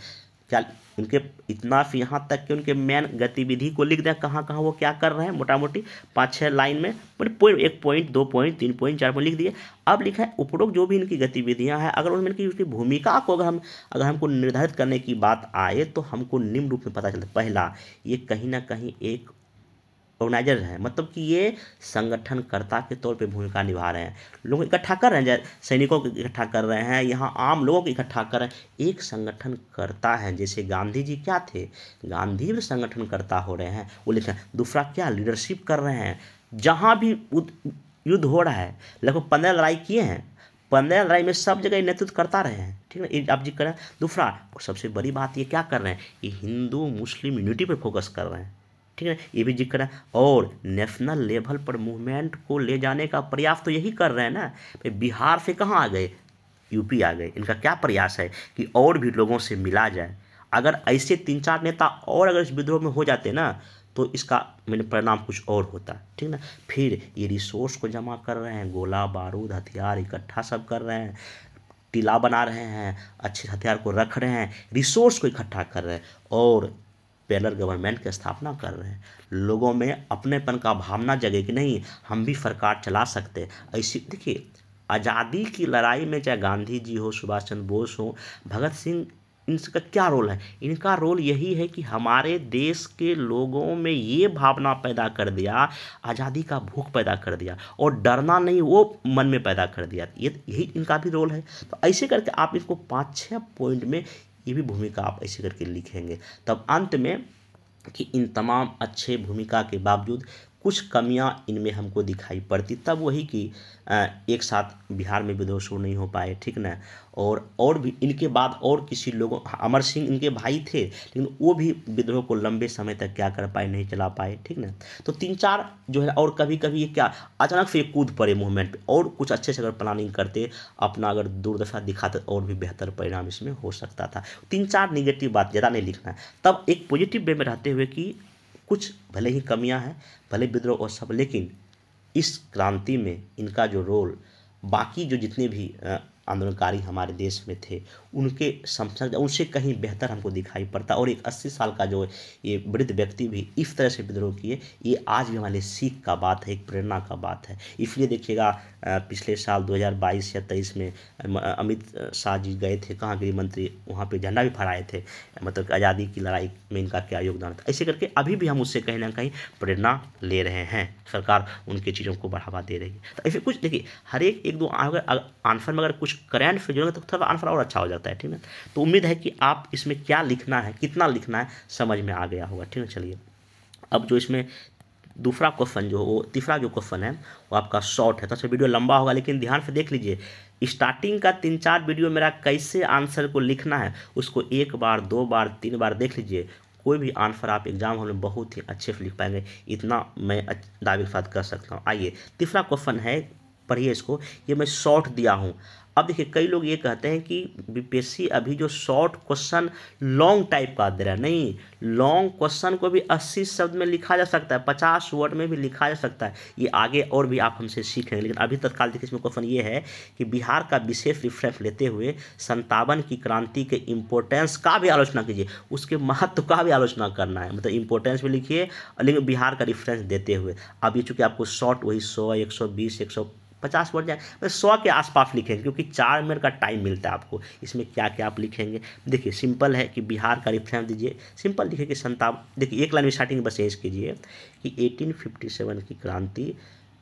क्या उनके इतना यहाँ तक कि उनके मेन गतिविधि को लिख दें कहाँ कहाँ वो क्या कर रहे हैं मोटा मोटी पाँच छः लाइन में मतलब पॉइंट एक पॉइंट दो पॉइंट तीन पॉइंट चार पॉइंट लिख दिए अब लिखा है उपरोक्त जो भी इनकी गतिविधियाँ हैं अगर उनमें इनकी उसकी भूमिका को अगर हम अगर हमको निर्धारित करने की बात आए तो हमको निम्न रूप में पता चलता पहला ये कहीं ना कहीं एक ऑर्गेनाइजर हैं मतलब कि ये संगठनकर्ता के तौर पे भूमिका निभा रहे हैं लोग इकट्ठा कर रहे हैं सैनिकों को इकट्ठा कर रहे हैं यहाँ आम लोगों को इकट्ठा कर रहे हैं एक संगठनकर्ता हैं जैसे गांधी जी क्या थे गांधी भी संगठनकर्ता हो रहे हैं वो लिखा दूसरा क्या लीडरशिप कर रहे हैं जहाँ भी युद्ध हो रहा है लगभग पंद्रह लड़ाई किए हैं पंद्रह लड़ाई में सब जगह नेतृत्व करता रहे हैं ठीक है आप जी कर रहे हैं दूसरा सबसे बड़ी बात ये क्या कर रहे हैं ये हिंदू मुस्लिम यूनिटी पर फोकस कर रहे हैं ठीक है ये भी जिक्र है और नेशनल लेवल पर मूवमेंट को ले जाने का प्रयास तो यही कर रहे हैं ना भाई बिहार से कहाँ आ गए यूपी आ गए इनका क्या प्रयास है कि और भी लोगों से मिला जाए अगर ऐसे तीन चार नेता और अगर इस विद्रोह में हो जाते ना तो इसका मैंने परिणाम कुछ और होता ठीक ना फिर ये रिसोर्स को जमा कर रहे हैं गोला बारूद हथियार इकट्ठा सब कर रहे हैं टीला बना रहे हैं अच्छे हथियार को रख रहे हैं रिसोर्स को इकट्ठा कर रहे हैं और पेलर गवर्नमेंट की स्थापना कर रहे हैं लोगों में अपनेपन का भावना जगे कि नहीं हम भी सरकार चला सकते ऐसी देखिए आज़ादी की लड़ाई में चाहे गांधी जी हो सुभाष चंद्र बोस हो भगत सिंह इनका क्या रोल है इनका रोल यही है कि हमारे देश के लोगों में ये भावना पैदा कर दिया आज़ादी का भूख पैदा कर दिया और डरना नहीं वो मन में पैदा कर दिया ये यही इनका भी रोल है तो ऐसे करके आप इसको पाँच छः पॉइंट में ये भी भूमिका आप ऐसे करके लिखेंगे तब अंत में कि इन तमाम अच्छे भूमिका के बावजूद कुछ कमियां इनमें हमको दिखाई पड़ती तब वही कि एक साथ बिहार में विद्रोह शुरू नहीं हो पाए ठीक ना और और भी इनके बाद और किसी लोगों अमर सिंह इनके भाई थे लेकिन वो भी विद्रोह को लंबे समय तक क्या कर पाए नहीं चला पाए ठीक ना तो तीन चार जो है और कभी कभी ये क्या अचानक से कूद पड़े मूवमेंट पे और कुछ अच्छे से अगर प्लानिंग करते अपना अगर दुर्दशा दिखाते और भी बेहतर परिणाम इसमें हो सकता था तीन चार निगेटिव बात ज़्यादा नहीं लिखना तब एक पॉजिटिव वे में रहते हुए कि कुछ भले ही कमियां हैं भले विद्रोह और सब लेकिन इस क्रांति में इनका जो रोल बाकी जो जितने भी आंदोलनकारी हमारे देश में थे उनके समसर उनसे कहीं बेहतर हमको दिखाई पड़ता और एक अस्सी साल का जो ये वृद्ध व्यक्ति भी इस तरह से विद्रोह किए ये आज भी हमारे सीख का बात है एक प्रेरणा का बात है इसलिए देखिएगा पिछले साल 2022 या तेईस में अमित शाह जी गए थे कहाँ गृह मंत्री वहाँ पर झंडा भी फहराए थे मतलब आज़ादी की लड़ाई में इनका क्या योगदान था ऐसे करके अभी भी हम उससे कहीं ना कहीं प्रेरणा ले रहे हैं सरकार उनके चीज़ों को बढ़ावा दे रही है तो ऐसे कुछ देखिए हर एक एक दो अगर आंसर में अगर कुछ करेंट फिर जुड़ेंगे तो थोड़ा आंसर और अच्छा हो जाता होता है ठीक है तो उम्मीद है कि आप इसमें क्या लिखना है कितना लिखना है समझ में आ गया होगा ठीक है चलिए अब जो इसमें दूसरा क्वेश्चन जो वो तीसरा जो क्वेश्चन है वो आपका शॉर्ट है तो सर अच्छा, वीडियो लंबा होगा लेकिन ध्यान से देख लीजिए स्टार्टिंग का तीन चार वीडियो मेरा कैसे आंसर को लिखना है उसको एक बार दो बार तीन बार देख लीजिए कोई भी आंसर आप एग्जाम हॉल में बहुत ही अच्छे से लिख पाएंगे इतना मैं दावे के साथ कर सकता हूँ आइए तीसरा क्वेश्चन है पढ़िए इसको ये मैं शॉर्ट दिया हूँ अब देखिए कई लोग ये कहते हैं कि बीपीएससी अभी जो शॉर्ट क्वेश्चन लॉन्ग टाइप का दे रहा है नहीं लॉन्ग क्वेश्चन को भी अस्सी शब्द में लिखा जा सकता है पचास वर्ड में भी लिखा जा सकता है ये आगे और भी आप हमसे सीखेंगे लेकिन अभी तत्काल देखिए इसमें क्वेश्चन ये है कि बिहार का विशेष रिफ्रेंस लेते हुए संतावन की क्रांति के इम्पोर्टेंस का भी आलोचना कीजिए उसके महत्व का भी आलोचना करना है मतलब इम्पोर्टेंस भी लिखिए लेकिन बिहार का रिफ्रेंस देते हुए अब ये चूँकि आपको शॉर्ट वही सौ एक सौ बीस एक सौ पचास वर्ड जाए मैं सौ के आसपास लिखेंगे क्योंकि चार मिनट का टाइम मिलता है आपको इसमें क्या क्या आप लिखेंगे देखिए सिंपल है कि बिहार का रिफ्रेंस दीजिए सिंपल लिखे कि संतावन देखिए एक लाइन में स्टार्टिंग बस एज कीजिए कि एटीन फिफ्टी सेवन की क्रांति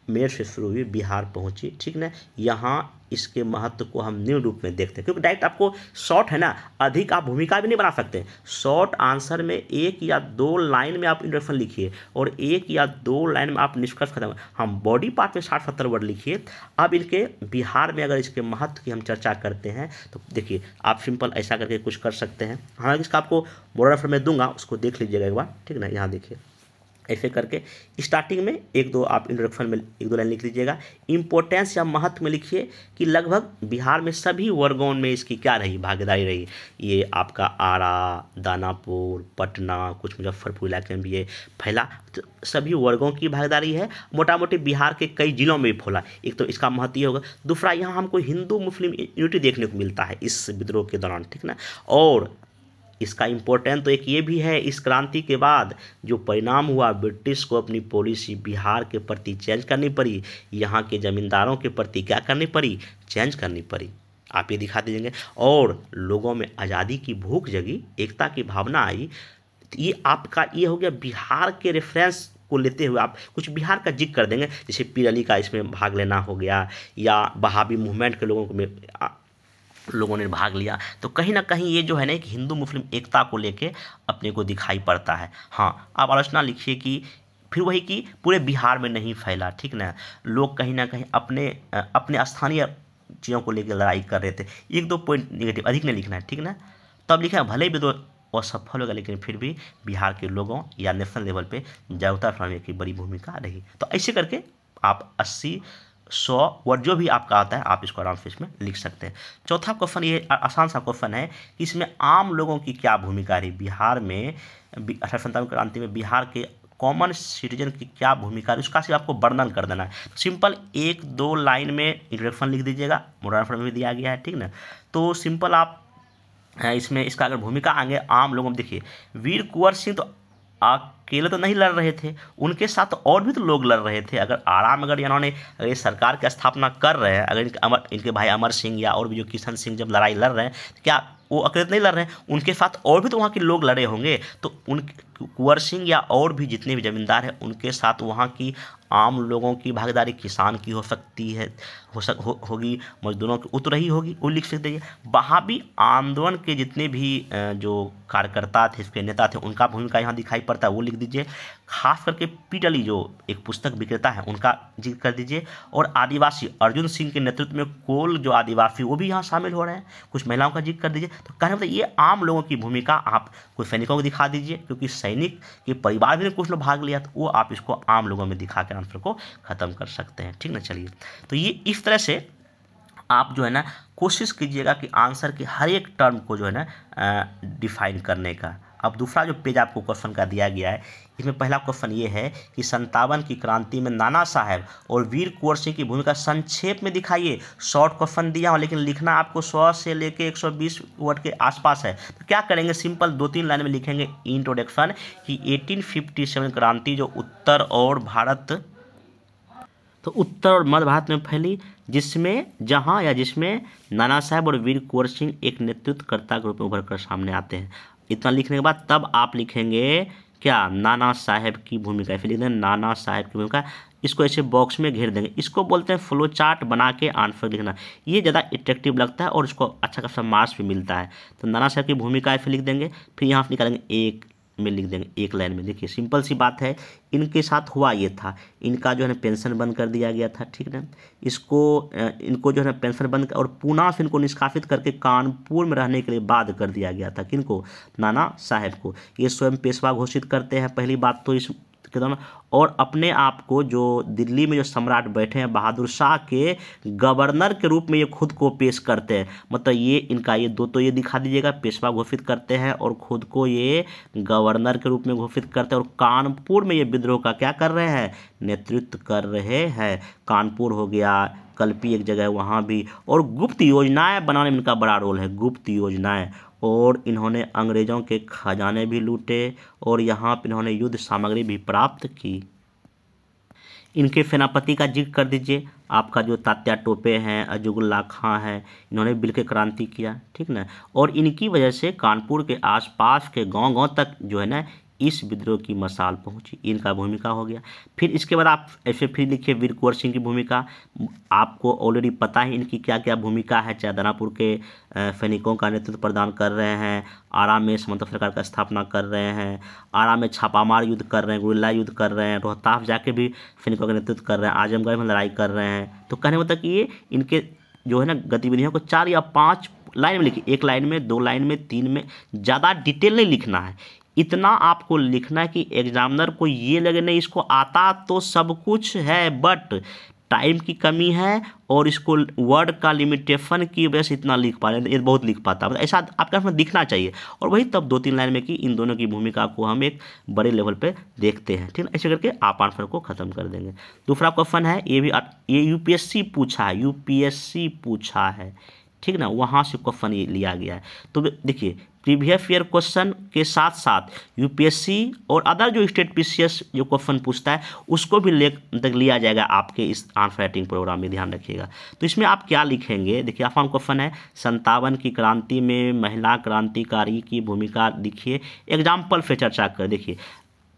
मेरठ से शुरू हुई बिहार पहुंची ठीक ना यहाँ इसके महत्व को हम न्यू रूप में देखते हैं क्योंकि डायरेक्ट आपको शॉर्ट है ना अधिक आप भूमिका भी नहीं बना सकते शॉर्ट आंसर में एक या दो लाइन में आप इंट्रोडक्शन लिखिए और एक या दो लाइन में आप निष्कर्ष खत्म हम बॉडी पार्ट में साठ सत्तर वर्ड लिखिए अब इनके बिहार में अगर इसके महत्व की हम चर्चा करते हैं तो देखिए आप सिंपल ऐसा करके कुछ कर सकते हैं हालांकि इसका आपको मोरल में दूंगा उसको देख लीजिएगा एक बार ठीक ना यहाँ देखिए ऐसे करके स्टार्टिंग में एक दो आप इंट्रोडक्शन में एक दो लाइन लिख लीजिएगा इंपोर्टेंस या महत्व में लिखिए कि लगभग बिहार में सभी वर्गों में इसकी क्या रही भागीदारी रही ये आपका आरा दानापुर पटना कुछ मुजफ्फरपुर इलाके में भी ये फैला तो सभी वर्गों की भागीदारी है मोटा मोटी बिहार के कई जिलों में भी फैला एक तो इसका महत्व ये होगा दूसरा यहाँ हमको हिंदू मुस्लिम यूनिटी देखने को मिलता है इस विद्रोह के दौरान ठीक ना और इसका इम्पोर्टेंट तो एक ये भी है इस क्रांति के बाद जो परिणाम हुआ ब्रिटिश को अपनी पॉलिसी बिहार के प्रति चेंज करनी पड़ी यहाँ के ज़मींदारों के प्रति क्या करनी पड़ी चेंज करनी पड़ी आप ये दिखा दीजिएंगे और लोगों में आज़ादी की भूख जगी एकता की भावना आई ये आपका ये हो गया बिहार के रेफरेंस को लेते हुए आप कुछ बिहार का जिक्र कर देंगे जैसे पीर अली का इसमें भाग लेना हो गया या बहाबी मूवमेंट के लोगों को लोगों ने भाग लिया तो कहीं ना कहीं ये जो है ना एक हिंदू मुस्लिम एकता को लेके अपने को दिखाई पड़ता है हाँ आप आलोचना लिखिए कि फिर वही कि पूरे बिहार में नहीं फैला ठीक ना लोग कहीं ना कहीं अपने अपने स्थानीय चीज़ों को लेकर लड़ाई कर रहे थे एक दो पॉइंट निगेटिव अधिक नहीं लिखना है ठीक ना तब लिखा भले भी दो तो असफल होगा लेकिन फिर भी बिहार के लोगों या नेशनल लेवल पे जागरूकता फैलाने की बड़ी भूमिका रही तो ऐसे करके आप अस्सी सौ वर्ड जो भी आपका आता है आप इसको आराम से इसमें लिख सकते हैं चौथा क्वेश्चन ये आसान सा क्वेश्चन है कि इसमें आम लोगों की क्या भूमिका रही बिहार में अठारह संतावन क्रांति में बिहार के कॉमन सिटीजन की क्या भूमिका रही उसका सिर्फ आपको वर्णन कर देना है सिंपल एक दो लाइन में इंट्रोडक्शन लिख दीजिएगा मोडर्न फॉर्म में भी दिया गया है ठीक ना तो सिंपल आप इसमें इसका अगर भूमिका आगे आम लोगों में देखिए वीर कुंवर सिंह तो अकेले तो नहीं लड़ रहे थे उनके साथ और भी तो लोग लड़ रहे थे अगर आराम अगर इन्होंने अगर सरकार की स्थापना कर रहे हैं अगर इनके अमर इनके भाई अमर सिंह या और भी जो किशन सिंह जब लड़ाई लड़ रहे हैं तो क्या वो अकेले तो नहीं लड़ रहे हैं उनके साथ और भी तो वहाँ के लोग लड़े होंगे तो उन कुंवर सिंह या और भी जितने भी जमींदार हैं उनके साथ वहाँ की आम लोगों की भागीदारी किसान की हो सकती है हो सक हो, मजदूरों की उतर ही होगी वो लिख सकते हैं वहाँ भी आंदोलन के जितने भी जो कार्यकर्ता थे इसके नेता थे उनका भूमिका यहाँ दिखाई पड़ता है वो लिख दीजिए खास करके पीटली जो एक पुस्तक विक्रेता है उनका जिक्र कर दीजिए और आदिवासी अर्जुन सिंह के नेतृत्व में कोल जो आदिवासी वो भी यहाँ शामिल हो रहे हैं कुछ महिलाओं का जिक्र कर दीजिए तो कहने मतलब ये आम लोगों की भूमिका आप कुछ सैनिकों को दिखा दीजिए क्योंकि सैनिक के परिवार में कुछ लोग भाग लिया तो वो आप इसको आम लोगों में दिखा के आंसर को ख़त्म कर सकते हैं ठीक ना चलिए तो ये इस तरह से आप जो है ना कोशिश कीजिएगा कि आंसर के हर एक टर्म को जो है ना डिफाइन करने का अब दूसरा जो पेज आपको क्वेश्चन का दिया गया है इसमें पहला क्वेश्चन ये है कि संतावन की क्रांति में नाना साहब और वीर कुंवर सिंह की भूमिका संक्षेप में दिखाइए शॉर्ट क्वेश्चन दिया हूँ लेकिन लिखना आपको सौ से लेके एक सौ बीस वर्ड के आसपास है तो क्या करेंगे सिंपल दो तीन लाइन में लिखेंगे इंट्रोडक्शन कि सेवन क्रांति जो उत्तर और भारत तो उत्तर और मध्य भारत में फैली जिसमें जहाँ या जिसमें नाना साहब और वीर कुंवर सिंह एक नेतृत्वकर्ता के रूप में उभर कर सामने आते हैं इतना लिखने के बाद तब आप लिखेंगे क्या नाना साहेब की भूमिका फिर लिख देंगे नाना साहेब की भूमिका इसको ऐसे बॉक्स में घेर देंगे इसको बोलते हैं फ्लो चार्ट बना के आंसर लिखना ये ज़्यादा इट्रेक्टिव लगता है और इसको अच्छा खासा मार्क्स भी मिलता है तो नाना साहब की भूमिका फिर लिख देंगे फिर यहाँ से निकालेंगे एक में लिख देंगे एक लाइन में देखिए सिंपल सी बात है इनके साथ हुआ ये था इनका जो है ना पेंशन बंद कर दिया गया था ठीक है इसको इनको जो है ना पेंशन बंद और पूना से इनको निष्कासित करके कानपुर में रहने के लिए बाध कर दिया गया था किनको नाना साहेब को ये स्वयं पेशवा घोषित करते हैं पहली बात तो इस कदम और अपने आप को जो दिल्ली में जो सम्राट बैठे हैं बहादुर शाह के गवर्नर के रूप में ये खुद को पेश करते हैं मतलब ये इनका ये दो तो ये दिखा दीजिएगा पेशवा घोषित करते हैं और खुद को ये गवर्नर के रूप में घोषित करते हैं और कानपुर में ये विद्रोह का क्या कर रहे हैं नेतृत्व कर रहे हैं कानपुर हो गया कल्पी एक जगह है वहाँ भी और गुप्त योजनाएं बनाने में इनका बड़ा रोल है गुप्त योजनाएं और इन्होंने अंग्रेज़ों के खजाने भी लूटे और यहाँ पर इन्होंने युद्ध सामग्री भी प्राप्त की इनके सेनापति का जिक्र कर दीजिए आपका जो तात्या टोपे हैं अजुगुल्ला खां हैं इन्होंने बिल के क्रांति किया ठीक ना और इनकी वजह से कानपुर के आसपास के गांव गांव तक जो है ना इस विद्रोह की मसाल पहुंची इनका भूमिका हो गया फिर इसके बाद आप ऐसे फिर लिखिए वीर कुंवर सिंह की भूमिका आपको ऑलरेडी पता है इनकी क्या क्या भूमिका है चाहे दानापुर के सैनिकों का नेतृत्व प्रदान कर रहे हैं आरा में स्वतंत्र सरकार का स्थापना कर रहे हैं आरा में छापामार युद्ध कर रहे हैं गुरिल्ला युद्ध कर रहे हैं रोहतास जाके भी सैनिकों का नेतृत्व कर रहे हैं आजमगढ़ में लड़ाई कर रहे हैं तो कहने मतलब कि ये इनके जो है ना गतिविधियों को चार या पाँच लाइन में लिखिए एक लाइन में दो लाइन में तीन में ज़्यादा डिटेल नहीं लिखना है इतना आपको लिखना है कि एग्जामिनर को ये लगे नहीं इसको आता तो सब कुछ है बट टाइम की कमी है और इसको वर्ड का लिमिटेशन की वजह से इतना लिख पा रहे ये बहुत लिख पाता है ऐसा आपके इसमें दिखना चाहिए और वही तब दो तीन लाइन में कि इन दोनों की भूमिका को हम एक बड़े लेवल पे देखते हैं ठीक है ऐसे करके आप आंसर को ख़त्म कर देंगे दूसरा क्वेश्चन है ये भी ये यूपीएससी पूछा है यूपीएससी पूछा है ठीक ना वहाँ से क्वेश्चन ये लिया गया है तो देखिए प्रीवियस ईयर क्वेश्चन के साथ साथ यूपीएससी और अदर जो स्टेट पीसीएस जो क्वेश्चन पूछता है उसको भी ले तक लिया जाएगा आपके इस आंसर राइटिंग प्रोग्राम में ध्यान रखिएगा तो इसमें आप क्या लिखेंगे देखिए आपका क्वेश्चन है संतावन की क्रांति में महिला क्रांतिकारी की भूमिका लिखिए एग्जाम्पल पर चर्चा कर देखिए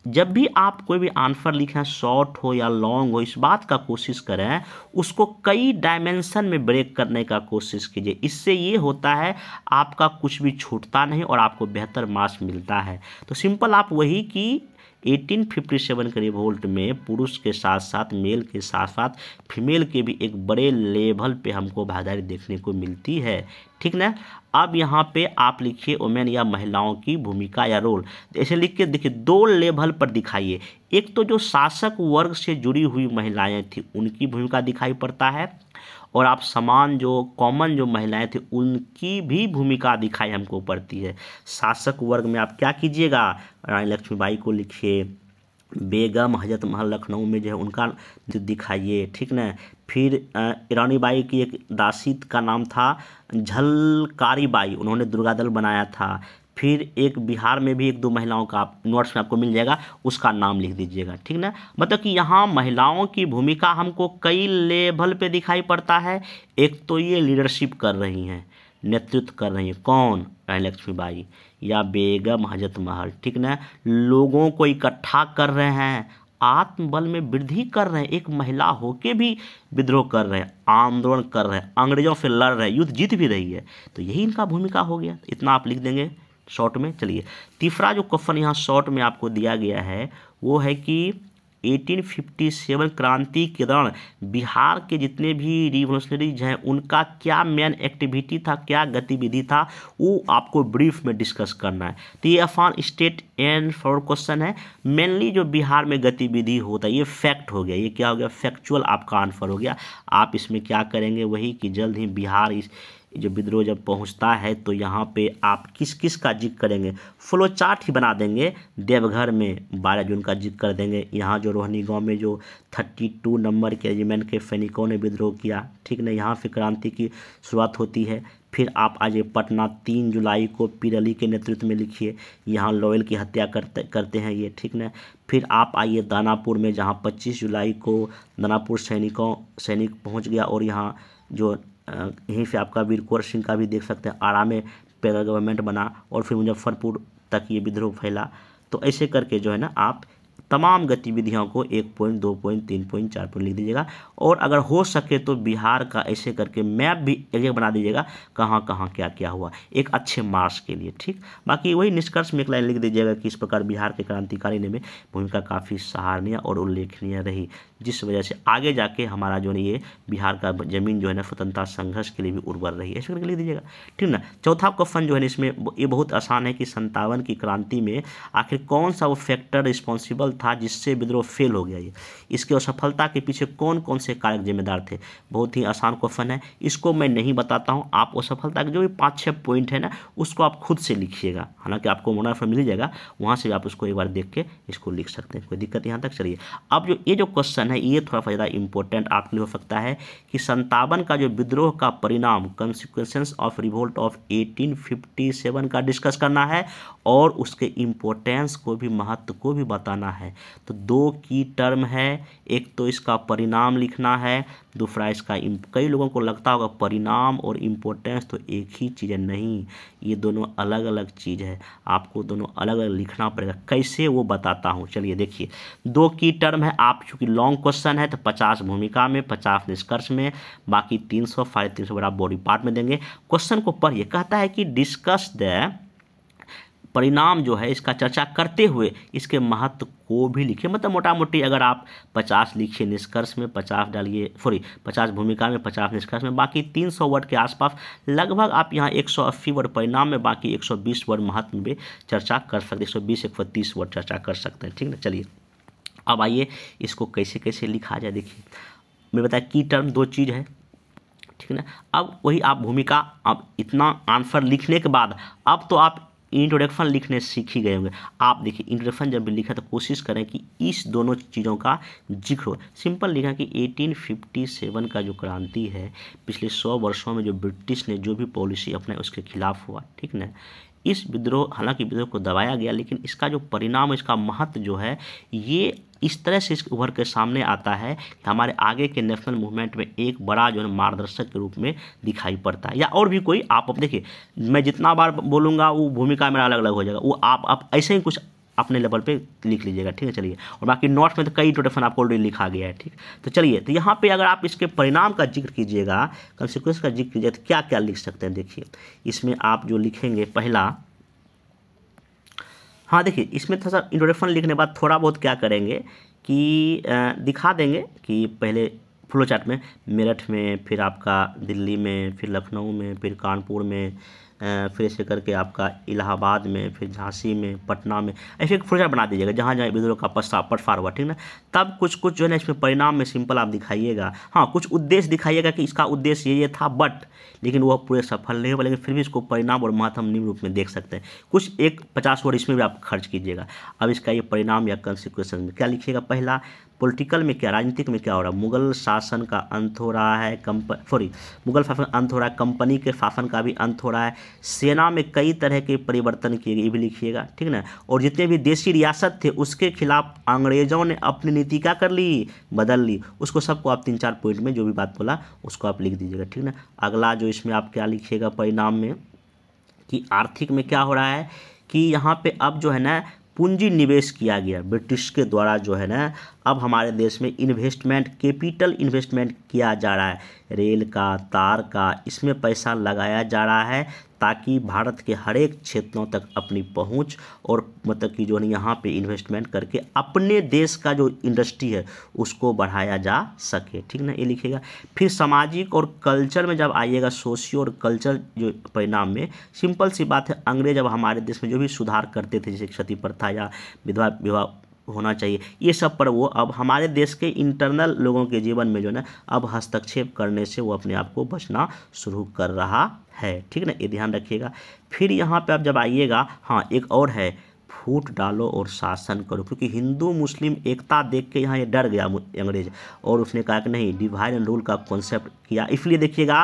जब भी आप कोई भी आंसर लिखें शॉर्ट हो या लॉन्ग हो इस बात का कोशिश करें उसको कई डायमेंशन में ब्रेक करने का कोशिश कीजिए इससे ये होता है आपका कुछ भी छूटता नहीं और आपको बेहतर मार्क्स मिलता है तो सिंपल आप वही कि 1857 के रिवोल्ट में पुरुष के साथ साथ मेल के साथ साथ फीमेल के भी एक बड़े लेवल पे हमको भागीदारी देखने को मिलती है ठीक ना अब यहाँ पे आप लिखिए वोमेन या महिलाओं की भूमिका या रोल ऐसे लिख के देखिए दो लेवल पर दिखाइए एक तो जो शासक वर्ग से जुड़ी हुई महिलाएं थी उनकी भूमिका दिखाई पड़ता है और आप समान जो कॉमन जो महिलाएं थी उनकी भी भूमिका दिखाई हमको पड़ती है शासक वर्ग में आप क्या कीजिएगा रानी लक्ष्मीबाई को लिखिए बेगम हजरत महल लखनऊ में जो है उनका दिखाइए ठीक ना फिर ईरानी बाई की एक दासी का नाम था झलकारी बाई उन्होंने दुर्गा दल बनाया था फिर एक बिहार में भी एक दो महिलाओं का आप नोट्स में आपको मिल जाएगा उसका नाम लिख दीजिएगा ठीक ना मतलब कि यहाँ महिलाओं की भूमिका हमको कई लेवल पे दिखाई पड़ता है एक तो ये लीडरशिप कर रही हैं नेतृत्व कर रही हैं कौन लक्ष्मी लक्ष्मीबाई या बेगम हजरत महल ठीक ना लोगों को इकट्ठा कर रहे हैं आत्मबल में वृद्धि कर रहे हैं एक महिला होके भी विद्रोह कर रहे हैं आंदोलन कर रहे हैं अंग्रेजों से लड़ रहे हैं युद्ध जीत भी रही है तो यही इनका भूमिका हो गया इतना आप लिख देंगे शॉर्ट में चलिए तीसरा जो क्वेश्चन यहाँ शॉर्ट में आपको दिया गया है वो है कि 1857 क्रांति के दौरान बिहार के जितने भी रिवोल्यूशनरीज हैं उनका क्या मेन एक्टिविटी था क्या गतिविधि था वो आपको ब्रीफ में डिस्कस करना है तो ये अफान स्टेट एंड फॉर क्वेश्चन है मेनली जो बिहार में गतिविधि होता है ये फैक्ट हो गया ये क्या हो गया फैक्चुअल आपका आंसर हो गया आप इसमें क्या करेंगे वही कि जल्द ही बिहार इस जो विद्रोह जब पहुंचता है तो यहाँ पे आप किस किस का जिक्र करेंगे फ्लो चार्ट ही बना देंगे देवघर में बारह जून का जिक्र कर देंगे यहाँ जो रोहनी गांव में जो थर्टी टू नंबर के रेजिमेंट के सैनिकों ने विद्रोह किया ठीक ना यहाँ से क्रांति की शुरुआत होती है फिर आप आज पटना तीन जुलाई को पीर अली के नेतृत्व में लिखिए यहाँ लॉयल की हत्या करते करते हैं ये ठीक ना फिर आप आइए दानापुर में जहाँ 25 जुलाई को दानापुर सैनिकों सैनिक पहुँच गया और यहाँ जो यहीं से आपका वीर कुंवर सिंह का भी देख सकते हैं आरा में पैरा गवर्नमेंट बना और फिर मुजफ्फरपुर तक ये विद्रोह फैला तो ऐसे करके जो है ना आप तमाम गतिविधियों को एक पॉइंट दो पॉइंट तीन पॉइंट चार पॉइंट लिख दीजिएगा और अगर हो सके तो बिहार का ऐसे करके मैप भी एक बना दीजिएगा कहाँ कहाँ क्या क्या हुआ एक अच्छे मार्क्स के लिए ठीक बाकी वही निष्कर्ष में एक लाइन लिख दीजिएगा कि इस प्रकार बिहार के क्रांतिकारी ने में भूमिका काफ़ी सहारनीय और उल्लेखनीय रही जिस वजह से आगे जाके हमारा जो है ये बिहार का जमीन जो है ना स्वतंत्रता संघर्ष के लिए भी उर्वर रही है इसके लिख दीजिएगा ठीक ना चौथा क्वेश्चन जो है ना इसमें ये बहुत आसान है कि संतावन की क्रांति में आखिर कौन सा वो फैक्टर रिस्पॉन्सिबल था जिससे विद्रोह फेल हो गया ये इसके असफलता के पीछे कौन कौन से कारक जिम्मेदार थे बहुत ही आसान क्वेश्चन है इसको मैं नहीं बताता हूँ आप असफलता के जो भी पाँच छः पॉइंट है ना उसको आप खुद से लिखिएगा हालांकि आपको मुनाफा मिल जाएगा वहाँ से आप उसको एक बार देख के इसको लिख सकते हैं कोई दिक्कत यहाँ तक चलिए अब जो ये जो क्वेश्चन है है ये थोड़ा सा ज़्यादा इंपॉर्टेंट आपके लिए हो सकता है कि संतावन का जो विद्रोह का परिणाम कंसिक्वेंसेस ऑफ रिवोल्ट ऑफ 1857 का डिस्कस करना है और उसके इम्पोर्टेंस को भी महत्व को भी बताना है तो दो की टर्म है एक तो इसका परिणाम लिखना है दूसरा इसका कई लोगों को लगता होगा परिणाम और इम्पोर्टेंस तो एक ही चीज़ है नहीं ये दोनों अलग अलग चीज़ है आपको दोनों अलग अलग लिखना पड़ेगा कैसे वो बताता हूँ चलिए देखिए दो की टर्म है आप चूँकि लॉन्ग क्वेश्चन है तो पचास भूमिका में पचास निष्कर्ष में बाकी तीन सौ साढ़े तीन सौ बड़ा बॉडी पार्ट में देंगे क्वेश्चन को पढ़िए कहता है कि डिस्कस द परिणाम जो है इसका चर्चा करते हुए इसके महत्व को भी लिखिए मतलब मोटा मोटी अगर आप पचास लिखिए निष्कर्ष में पचास डालिए सॉरी पचास भूमिका में पचास निष्कर्ष में बाकी तीन सौ वर्ड के आसपास लगभग आप यहाँ एक सौ अस्सी वर्ड परिणाम में बाकी एक सौ बीस वर्ड महत्व में चर्चा कर सकते एक सौ बीस एक सौ तीस वर्ड चर्चा कर सकते हैं ठीक ना चलिए अब आइए इसको कैसे कैसे लिखा जाए देखिए मैंने बताया की टर्म दो चीज़ है ठीक है ना अब वही आप भूमिका अब इतना आंसर लिखने के बाद अब तो आप इंट्रोडक्शन लिखने सीख ही गए होंगे आप देखिए इंट्रोडक्शन जब भी लिखा तो कोशिश करें कि इस दोनों चीज़ों का जिक्र हो सिंपल लिखा कि 1857 का जो क्रांति है पिछले सौ वर्षों में जो ब्रिटिश ने जो भी पॉलिसी अपनाई उसके खिलाफ हुआ ठीक ना इस विद्रोह हालांकि विद्रोह को दबाया गया लेकिन इसका जो परिणाम इसका महत्व जो है ये इस तरह से उभर के सामने आता है कि हमारे आगे के नेशनल मूवमेंट में एक बड़ा जो है मार्गदर्शक के रूप में दिखाई पड़ता है या और भी कोई आप अब देखिए मैं जितना बार बोलूँगा वो भूमिका मेरा अलग अलग हो जाएगा वो आप आप ऐसे ही कुछ अपने लेवल पे लिख लीजिएगा ठीक है चलिए और बाकी नोट्स में तो कई इंट्रोडक्शन आपको ऑलरेडी लिखा गया है ठीक तो चलिए तो यहाँ पे अगर आप इसके परिणाम का जिक्र कीजिएगा कंसिक्वेंस का जिक्र कीजिए तो क्या क्या लिख सकते हैं देखिए इसमें आप जो लिखेंगे पहला हाँ देखिए इसमें थोड़ा सा इंट्रोडक्शन लिखने के बाद थोड़ा बहुत क्या करेंगे कि दिखा देंगे कि पहले फ्लो चार्ट में मेरठ में फिर आपका दिल्ली में फिर लखनऊ में फिर कानपुर में फिर ऐसे करके आपका इलाहाबाद में फिर झांसी में पटना में ऐसे एक फ्रोजा बना दीजिएगा जहाँ जहाँ विद्रोह का पस्ता पटफार हुआ ठीक ना तब कुछ कुछ जो है ना इसमें परिणाम में सिंपल आप दिखाइएगा हाँ कुछ उद्देश्य दिखाइएगा कि इसका उद्देश्य ये ये था बट लेकिन वह पूरे सफल नहीं हुआ लेकिन फिर भी इसको परिणाम और महत्व हम निम्न रूप में देख सकते हैं कुछ एक पचास वर्ड इसमें भी आप खर्च कीजिएगा अब इसका ये परिणाम या कंसिक्वेशन क्या लिखिएगा पहला पॉलिटिकल में क्या राजनीतिक में क्या हो रहा है मुगल शासन का अंत हो रहा है कंप सॉरी मुगल शासन अंत हो रहा है कंपनी के शासन का भी अंत हो रहा है सेना में कई तरह के परिवर्तन किए गए ये भी लिखिएगा ठीक ना और जितने भी देशी रियासत थे उसके खिलाफ अंग्रेजों ने अपनी नीति क्या कर ली बदल ली उसको सबको आप तीन चार पॉइंट में जो भी बात बोला उसको आप लिख दीजिएगा ठीक ना अगला जो इसमें आप क्या लिखिएगा परिणाम में कि आर्थिक में क्या हो रहा है कि यहाँ पर अब जो है ना पूंजी निवेश किया गया ब्रिटिश के द्वारा जो है ना अब हमारे देश में इन्वेस्टमेंट कैपिटल इन्वेस्टमेंट किया जा रहा है रेल का तार का इसमें पैसा लगाया जा रहा है ताकि भारत के हर एक क्षेत्रों तक अपनी पहुंच और मतलब कि जो है यहाँ पे इन्वेस्टमेंट करके अपने देश का जो इंडस्ट्री है उसको बढ़ाया जा सके ठीक ना ये लिखेगा फिर सामाजिक और कल्चर में जब आइएगा सोशियो और कल्चर जो परिणाम में सिंपल सी बात है अंग्रेज अब हमारे देश में जो भी सुधार करते थे जैसे क्षति प्रथा या विधवा विवाह होना चाहिए ये सब पर वो अब हमारे देश के इंटरनल लोगों के जीवन में जो है अब हस्तक्षेप करने से वो अपने आप को बचना शुरू कर रहा है ठीक ना ये ध्यान रखिएगा फिर यहाँ पे आप जब आइएगा हाँ एक और है फूट डालो और शासन करो क्योंकि हिंदू मुस्लिम एकता देख के यहाँ ये डर गया अंग्रेज और उसने कहा कि नहीं डिवाइड एंड रूल का कॉन्सेप्ट किया इसलिए देखिएगा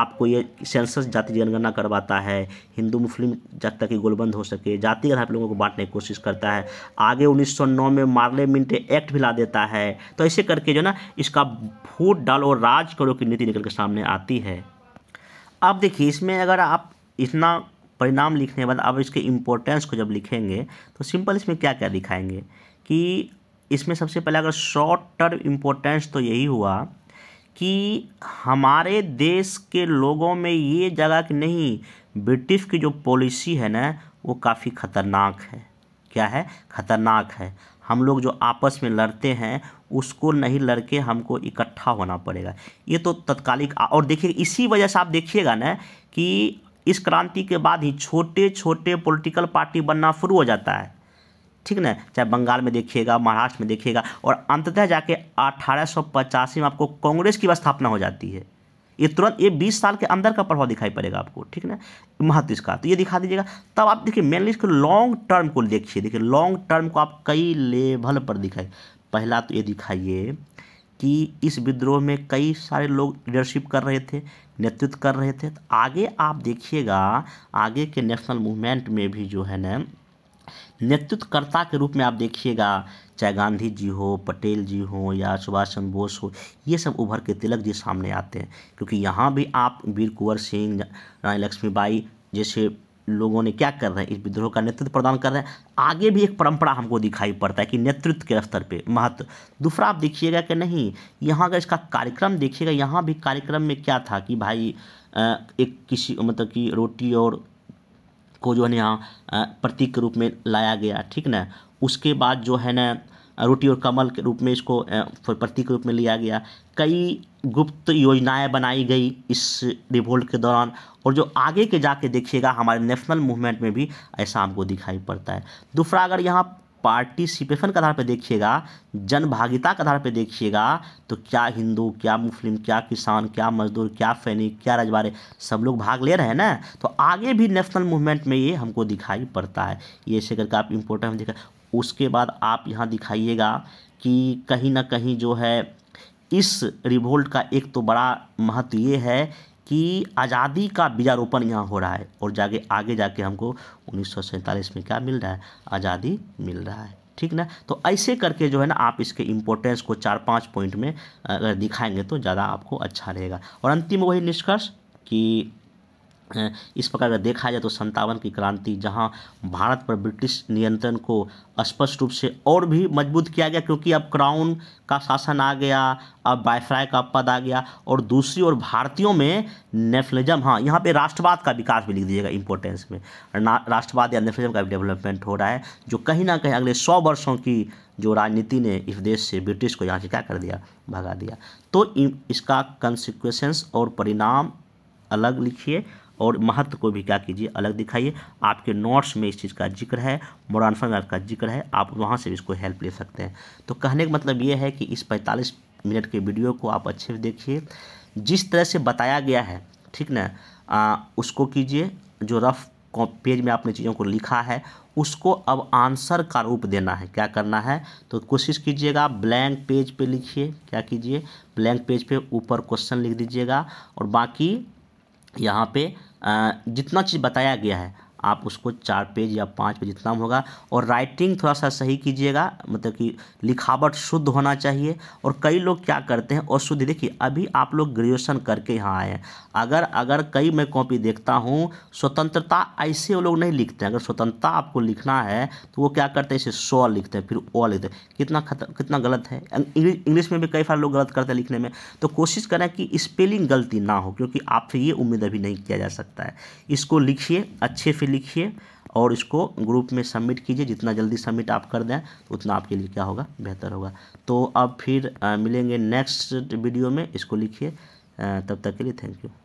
आपको ये सेंसस जाति जनगणना करवाता है हिंदू मुस्लिम जब तक कि गोलबंद हो सके जाति आधार पर लोगों को बांटने की कोशिश करता है आगे 1909 में मार्ले मिंटे एक्ट भी ला देता है तो ऐसे करके जो ना इसका फूट डालो और राज करो की नीति निकल के सामने आती है अब देखिए इसमें अगर आप इतना परिणाम लिखने के बाद आप इसके इम्पोर्टेंस को जब लिखेंगे तो सिंपल इसमें क्या क्या दिखाएंगे कि इसमें सबसे पहले अगर शॉर्ट टर्म इम्पोर्टेंस तो यही हुआ कि हमारे देश के लोगों में ये जगह कि नहीं ब्रिटिश की जो पॉलिसी है ना वो काफ़ी ख़तरनाक है क्या है ख़तरनाक है हम लोग जो आपस में लड़ते हैं उसको नहीं लड़के हमको इकट्ठा होना पड़ेगा ये तो तत्कालिक और देखिए इसी वजह से आप देखिएगा ना कि इस क्रांति के बाद ही छोटे छोटे पॉलिटिकल पार्टी बनना शुरू हो जाता है ठीक ना चाहे बंगाल में देखिएगा महाराष्ट्र में देखिएगा और अंततः जाके अठारह में आपको कांग्रेस की स्थापना हो जाती है ये तुरंत ये 20 साल के अंदर का प्रभाव दिखाई पड़ेगा आपको ठीक ना महत्व इसका तो ये दिखा दीजिएगा तब आप देखिए मेनली इसको लॉन्ग टर्म को देखिए देखिए लॉन्ग टर्म को आप कई लेवल पर दिखाई पहला तो ये दिखाइए कि इस विद्रोह में कई सारे लोग लीडरशिप कर रहे थे नेतृत्व कर रहे थे तो आगे आप देखिएगा आगे के नेशनल मूवमेंट में भी जो है ना नेतृत्वकर्ता के रूप में आप देखिएगा चाहे गांधी जी हो पटेल जी हो या सुभाष चंद्र बोस हो ये सब उभर के तिलक जी सामने आते हैं क्योंकि यहाँ भी आप वीर कुंवर सिंह रानी लक्ष्मीबाई जैसे लोगों ने क्या कर रहे हैं इस विद्रोह का नेतृत्व प्रदान कर रहे हैं आगे भी एक परंपरा हमको दिखाई पड़ता है कि नेतृत्व के स्तर पे महत्व दूसरा आप देखिएगा कि नहीं यहाँ अगर इसका कार्यक्रम देखिएगा यहाँ भी कार्यक्रम में क्या था कि भाई एक किसी मतलब कि रोटी और को जो है यहाँ प्रतीक के रूप में लाया गया ठीक न उसके बाद जो है ना रोटी और कमल के रूप में इसको प्रतीक के रूप में लिया गया कई गुप्त योजनाएं बनाई गई इस रिवोल्ट के दौरान और जो आगे के जाके देखिएगा हमारे नेशनल मूवमेंट में भी ऐसा हमको दिखाई पड़ता है दूसरा अगर यहाँ पार्टिसिपेशन के आधार पर देखिएगा जनभागिता के आधार पर देखिएगा तो क्या हिंदू क्या मुस्लिम क्या किसान क्या मजदूर क्या फैनिक क्या रजवाड़े सब लोग भाग ले रहे हैं ना तो आगे भी नेशनल मूवमेंट में ये हमको दिखाई पड़ता है ये से करके आप इम्पोर्टेंट देखा उसके बाद आप यहाँ दिखाइएगा कि कहीं ना कहीं जो है इस रिवोल्ट का एक तो बड़ा महत्व ये है कि आज़ादी का बीजारोपण यहाँ हो रहा है और जाके आगे जाके हमको उन्नीस में क्या मिल रहा है आज़ादी मिल रहा है ठीक ना तो ऐसे करके जो है ना आप इसके इम्पोर्टेंस को चार पाँच पॉइंट में अगर दिखाएंगे तो ज़्यादा आपको अच्छा रहेगा और अंतिम वही निष्कर्ष कि इस प्रकार का देखा जाए तो संतावन की क्रांति जहाँ भारत पर ब्रिटिश नियंत्रण को स्पष्ट रूप से और भी मजबूत किया गया क्योंकि अब क्राउन का शासन आ गया अब बायफ्राय का पद आ गया और दूसरी ओर भारतीयों में नेफलिज्म हाँ यहाँ पे राष्ट्रवाद का विकास भी लिख दीजिएगा इम्पोर्टेंस में राष्ट्रवाद या नेफलिज्म का भी डेवलपमेंट हो रहा है जो कहीं ना कहीं अगले सौ वर्षों की जो राजनीति ने इस देश से ब्रिटिश को यहाँ से क्या कर दिया भगा दिया तो इसका कंसिक्वेंस और परिणाम अलग लिखिए और महत्व को भी क्या कीजिए अलग दिखाइए आपके नोट्स में इस चीज़ का जिक्र है मोरानफा में आपका जिक्र है आप वहाँ से भी इसको हेल्प ले सकते हैं तो कहने का मतलब ये है कि इस पैंतालीस मिनट के वीडियो को आप अच्छे से देखिए जिस तरह से बताया गया है ठीक ना आ, उसको कीजिए जो रफ पेज में आपने चीज़ों को लिखा है उसको अब आंसर का रूप देना है क्या करना है तो कोशिश कीजिएगा ब्लैंक पेज पे लिखिए क्या कीजिए ब्लैंक पेज पे ऊपर क्वेश्चन लिख दीजिएगा और बाकी यहाँ पे जितना चीज़ बताया गया है आप उसको चार पेज या पाँच पेज इतना होगा और राइटिंग थोड़ा सा सही कीजिएगा मतलब कि लिखावट शुद्ध होना चाहिए और कई लोग क्या करते हैं और शुद्ध देखिए अभी आप लोग ग्रेजुएशन करके यहाँ आए हैं अगर अगर कई मैं कॉपी देखता हूँ स्वतंत्रता ऐसे वो लोग नहीं लिखते हैं अगर स्वतंत्रता आपको लिखना है तो वो क्या करते हैं इसे सौ लिखते हैं फिर ओ लिखते हैं कितना खतर कितना गलत है अं, इंग्लिश में भी कई सारे लोग गलत करते हैं लिखने में तो कोशिश करें कि स्पेलिंग गलती ना हो क्योंकि आपसे ये उम्मीद अभी नहीं किया जा सकता है इसको लिखिए अच्छे फिर लिखिए और इसको ग्रुप में सबमिट कीजिए जितना जल्दी सबमिट आप कर दें तो उतना आपके लिए क्या होगा बेहतर होगा तो अब फिर आ, मिलेंगे नेक्स्ट वीडियो में इसको लिखिए तब तक के लिए थैंक यू